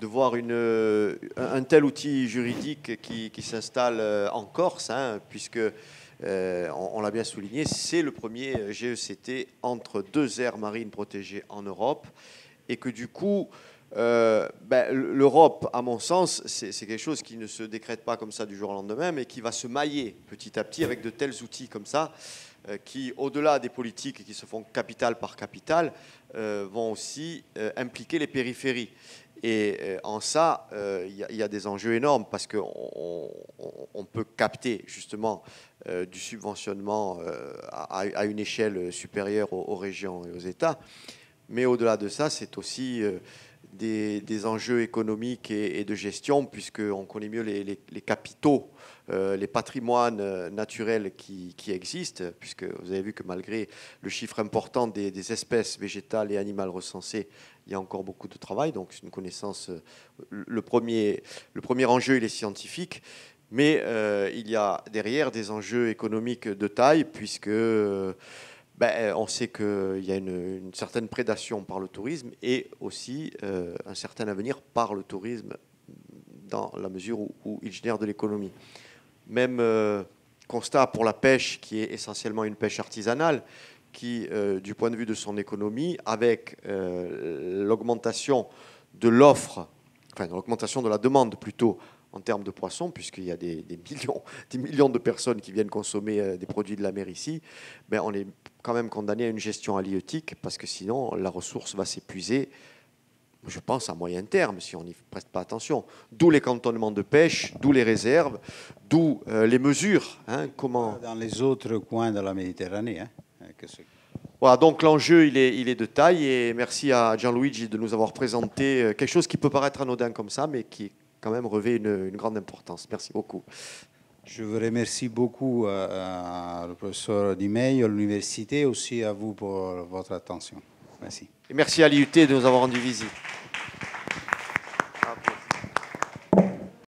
de voir une, un tel outil juridique qui, qui s'installe euh, en Corse, hein, puisque euh, on, l'a bien souligné, c'est le premier GECT entre deux aires marines protégées en Europe. Et que du coup, euh, ben, l'Europe, à mon sens, c'est quelque chose qui ne se décrète pas comme ça du jour au lendemain, mais qui va se mailler petit à petit avec de tels outils comme ça, euh, qui, au-delà des politiques qui se font capital par capital, vont aussi impliquer les périphéries. Et euh, en ça, euh, il y, a des enjeux énormes parce qu'on peut capter justement euh, du subventionnement à, une échelle supérieure aux, régions et aux États. Mais au-delà de ça, c'est aussi des, enjeux économiques et, de gestion puisqu'on connaît mieux les capitaux euh, les patrimoines euh, naturels qui, existent, puisque vous avez vu que malgré le chiffre important des, espèces végétales et animales recensées, il y a encore beaucoup de travail. Donc c'est une connaissance. Euh, le premier, enjeu, il est scientifique. Mais il y a derrière des enjeux économiques de taille, puisque ben, on sait qu'il y a une, certaine prédation par le tourisme et aussi un certain avenir par le tourisme dans la mesure où il génère de l'économie. Même euh, constat pour la pêche, qui est essentiellement une pêche artisanale, qui, euh, du point de vue de son économie, avec euh, l'augmentation de l'offre, enfin l'augmentation de la demande plutôt en termes de poissons, puisqu'il y a des, millions, des millions de personnes qui viennent consommer des produits de la mer ici, Mais ben, on est quand même condamné à une gestion halieutique, parce que sinon la ressource va s'épuiser je pense, à moyen terme, si on n'y prête pas attention. D'où les cantonnements de pêche, d'où les réserves, d'où euh, les mesures. Hein, comment... Dans les autres coins de la Méditerranée. Hein, hein, voilà, donc l'enjeu, il est, de taille. Et merci à Gianluigi de nous avoir présenté euh, quelque chose qui peut paraître anodin comme ça, mais qui quand même revêt une, grande importance. Merci beaucoup. Je vous remercie beaucoup, le professeur Dimeil, à l'université, aussi à vous pour votre attention. Merci. Et merci à l'IUT de nous avoir rendu visite.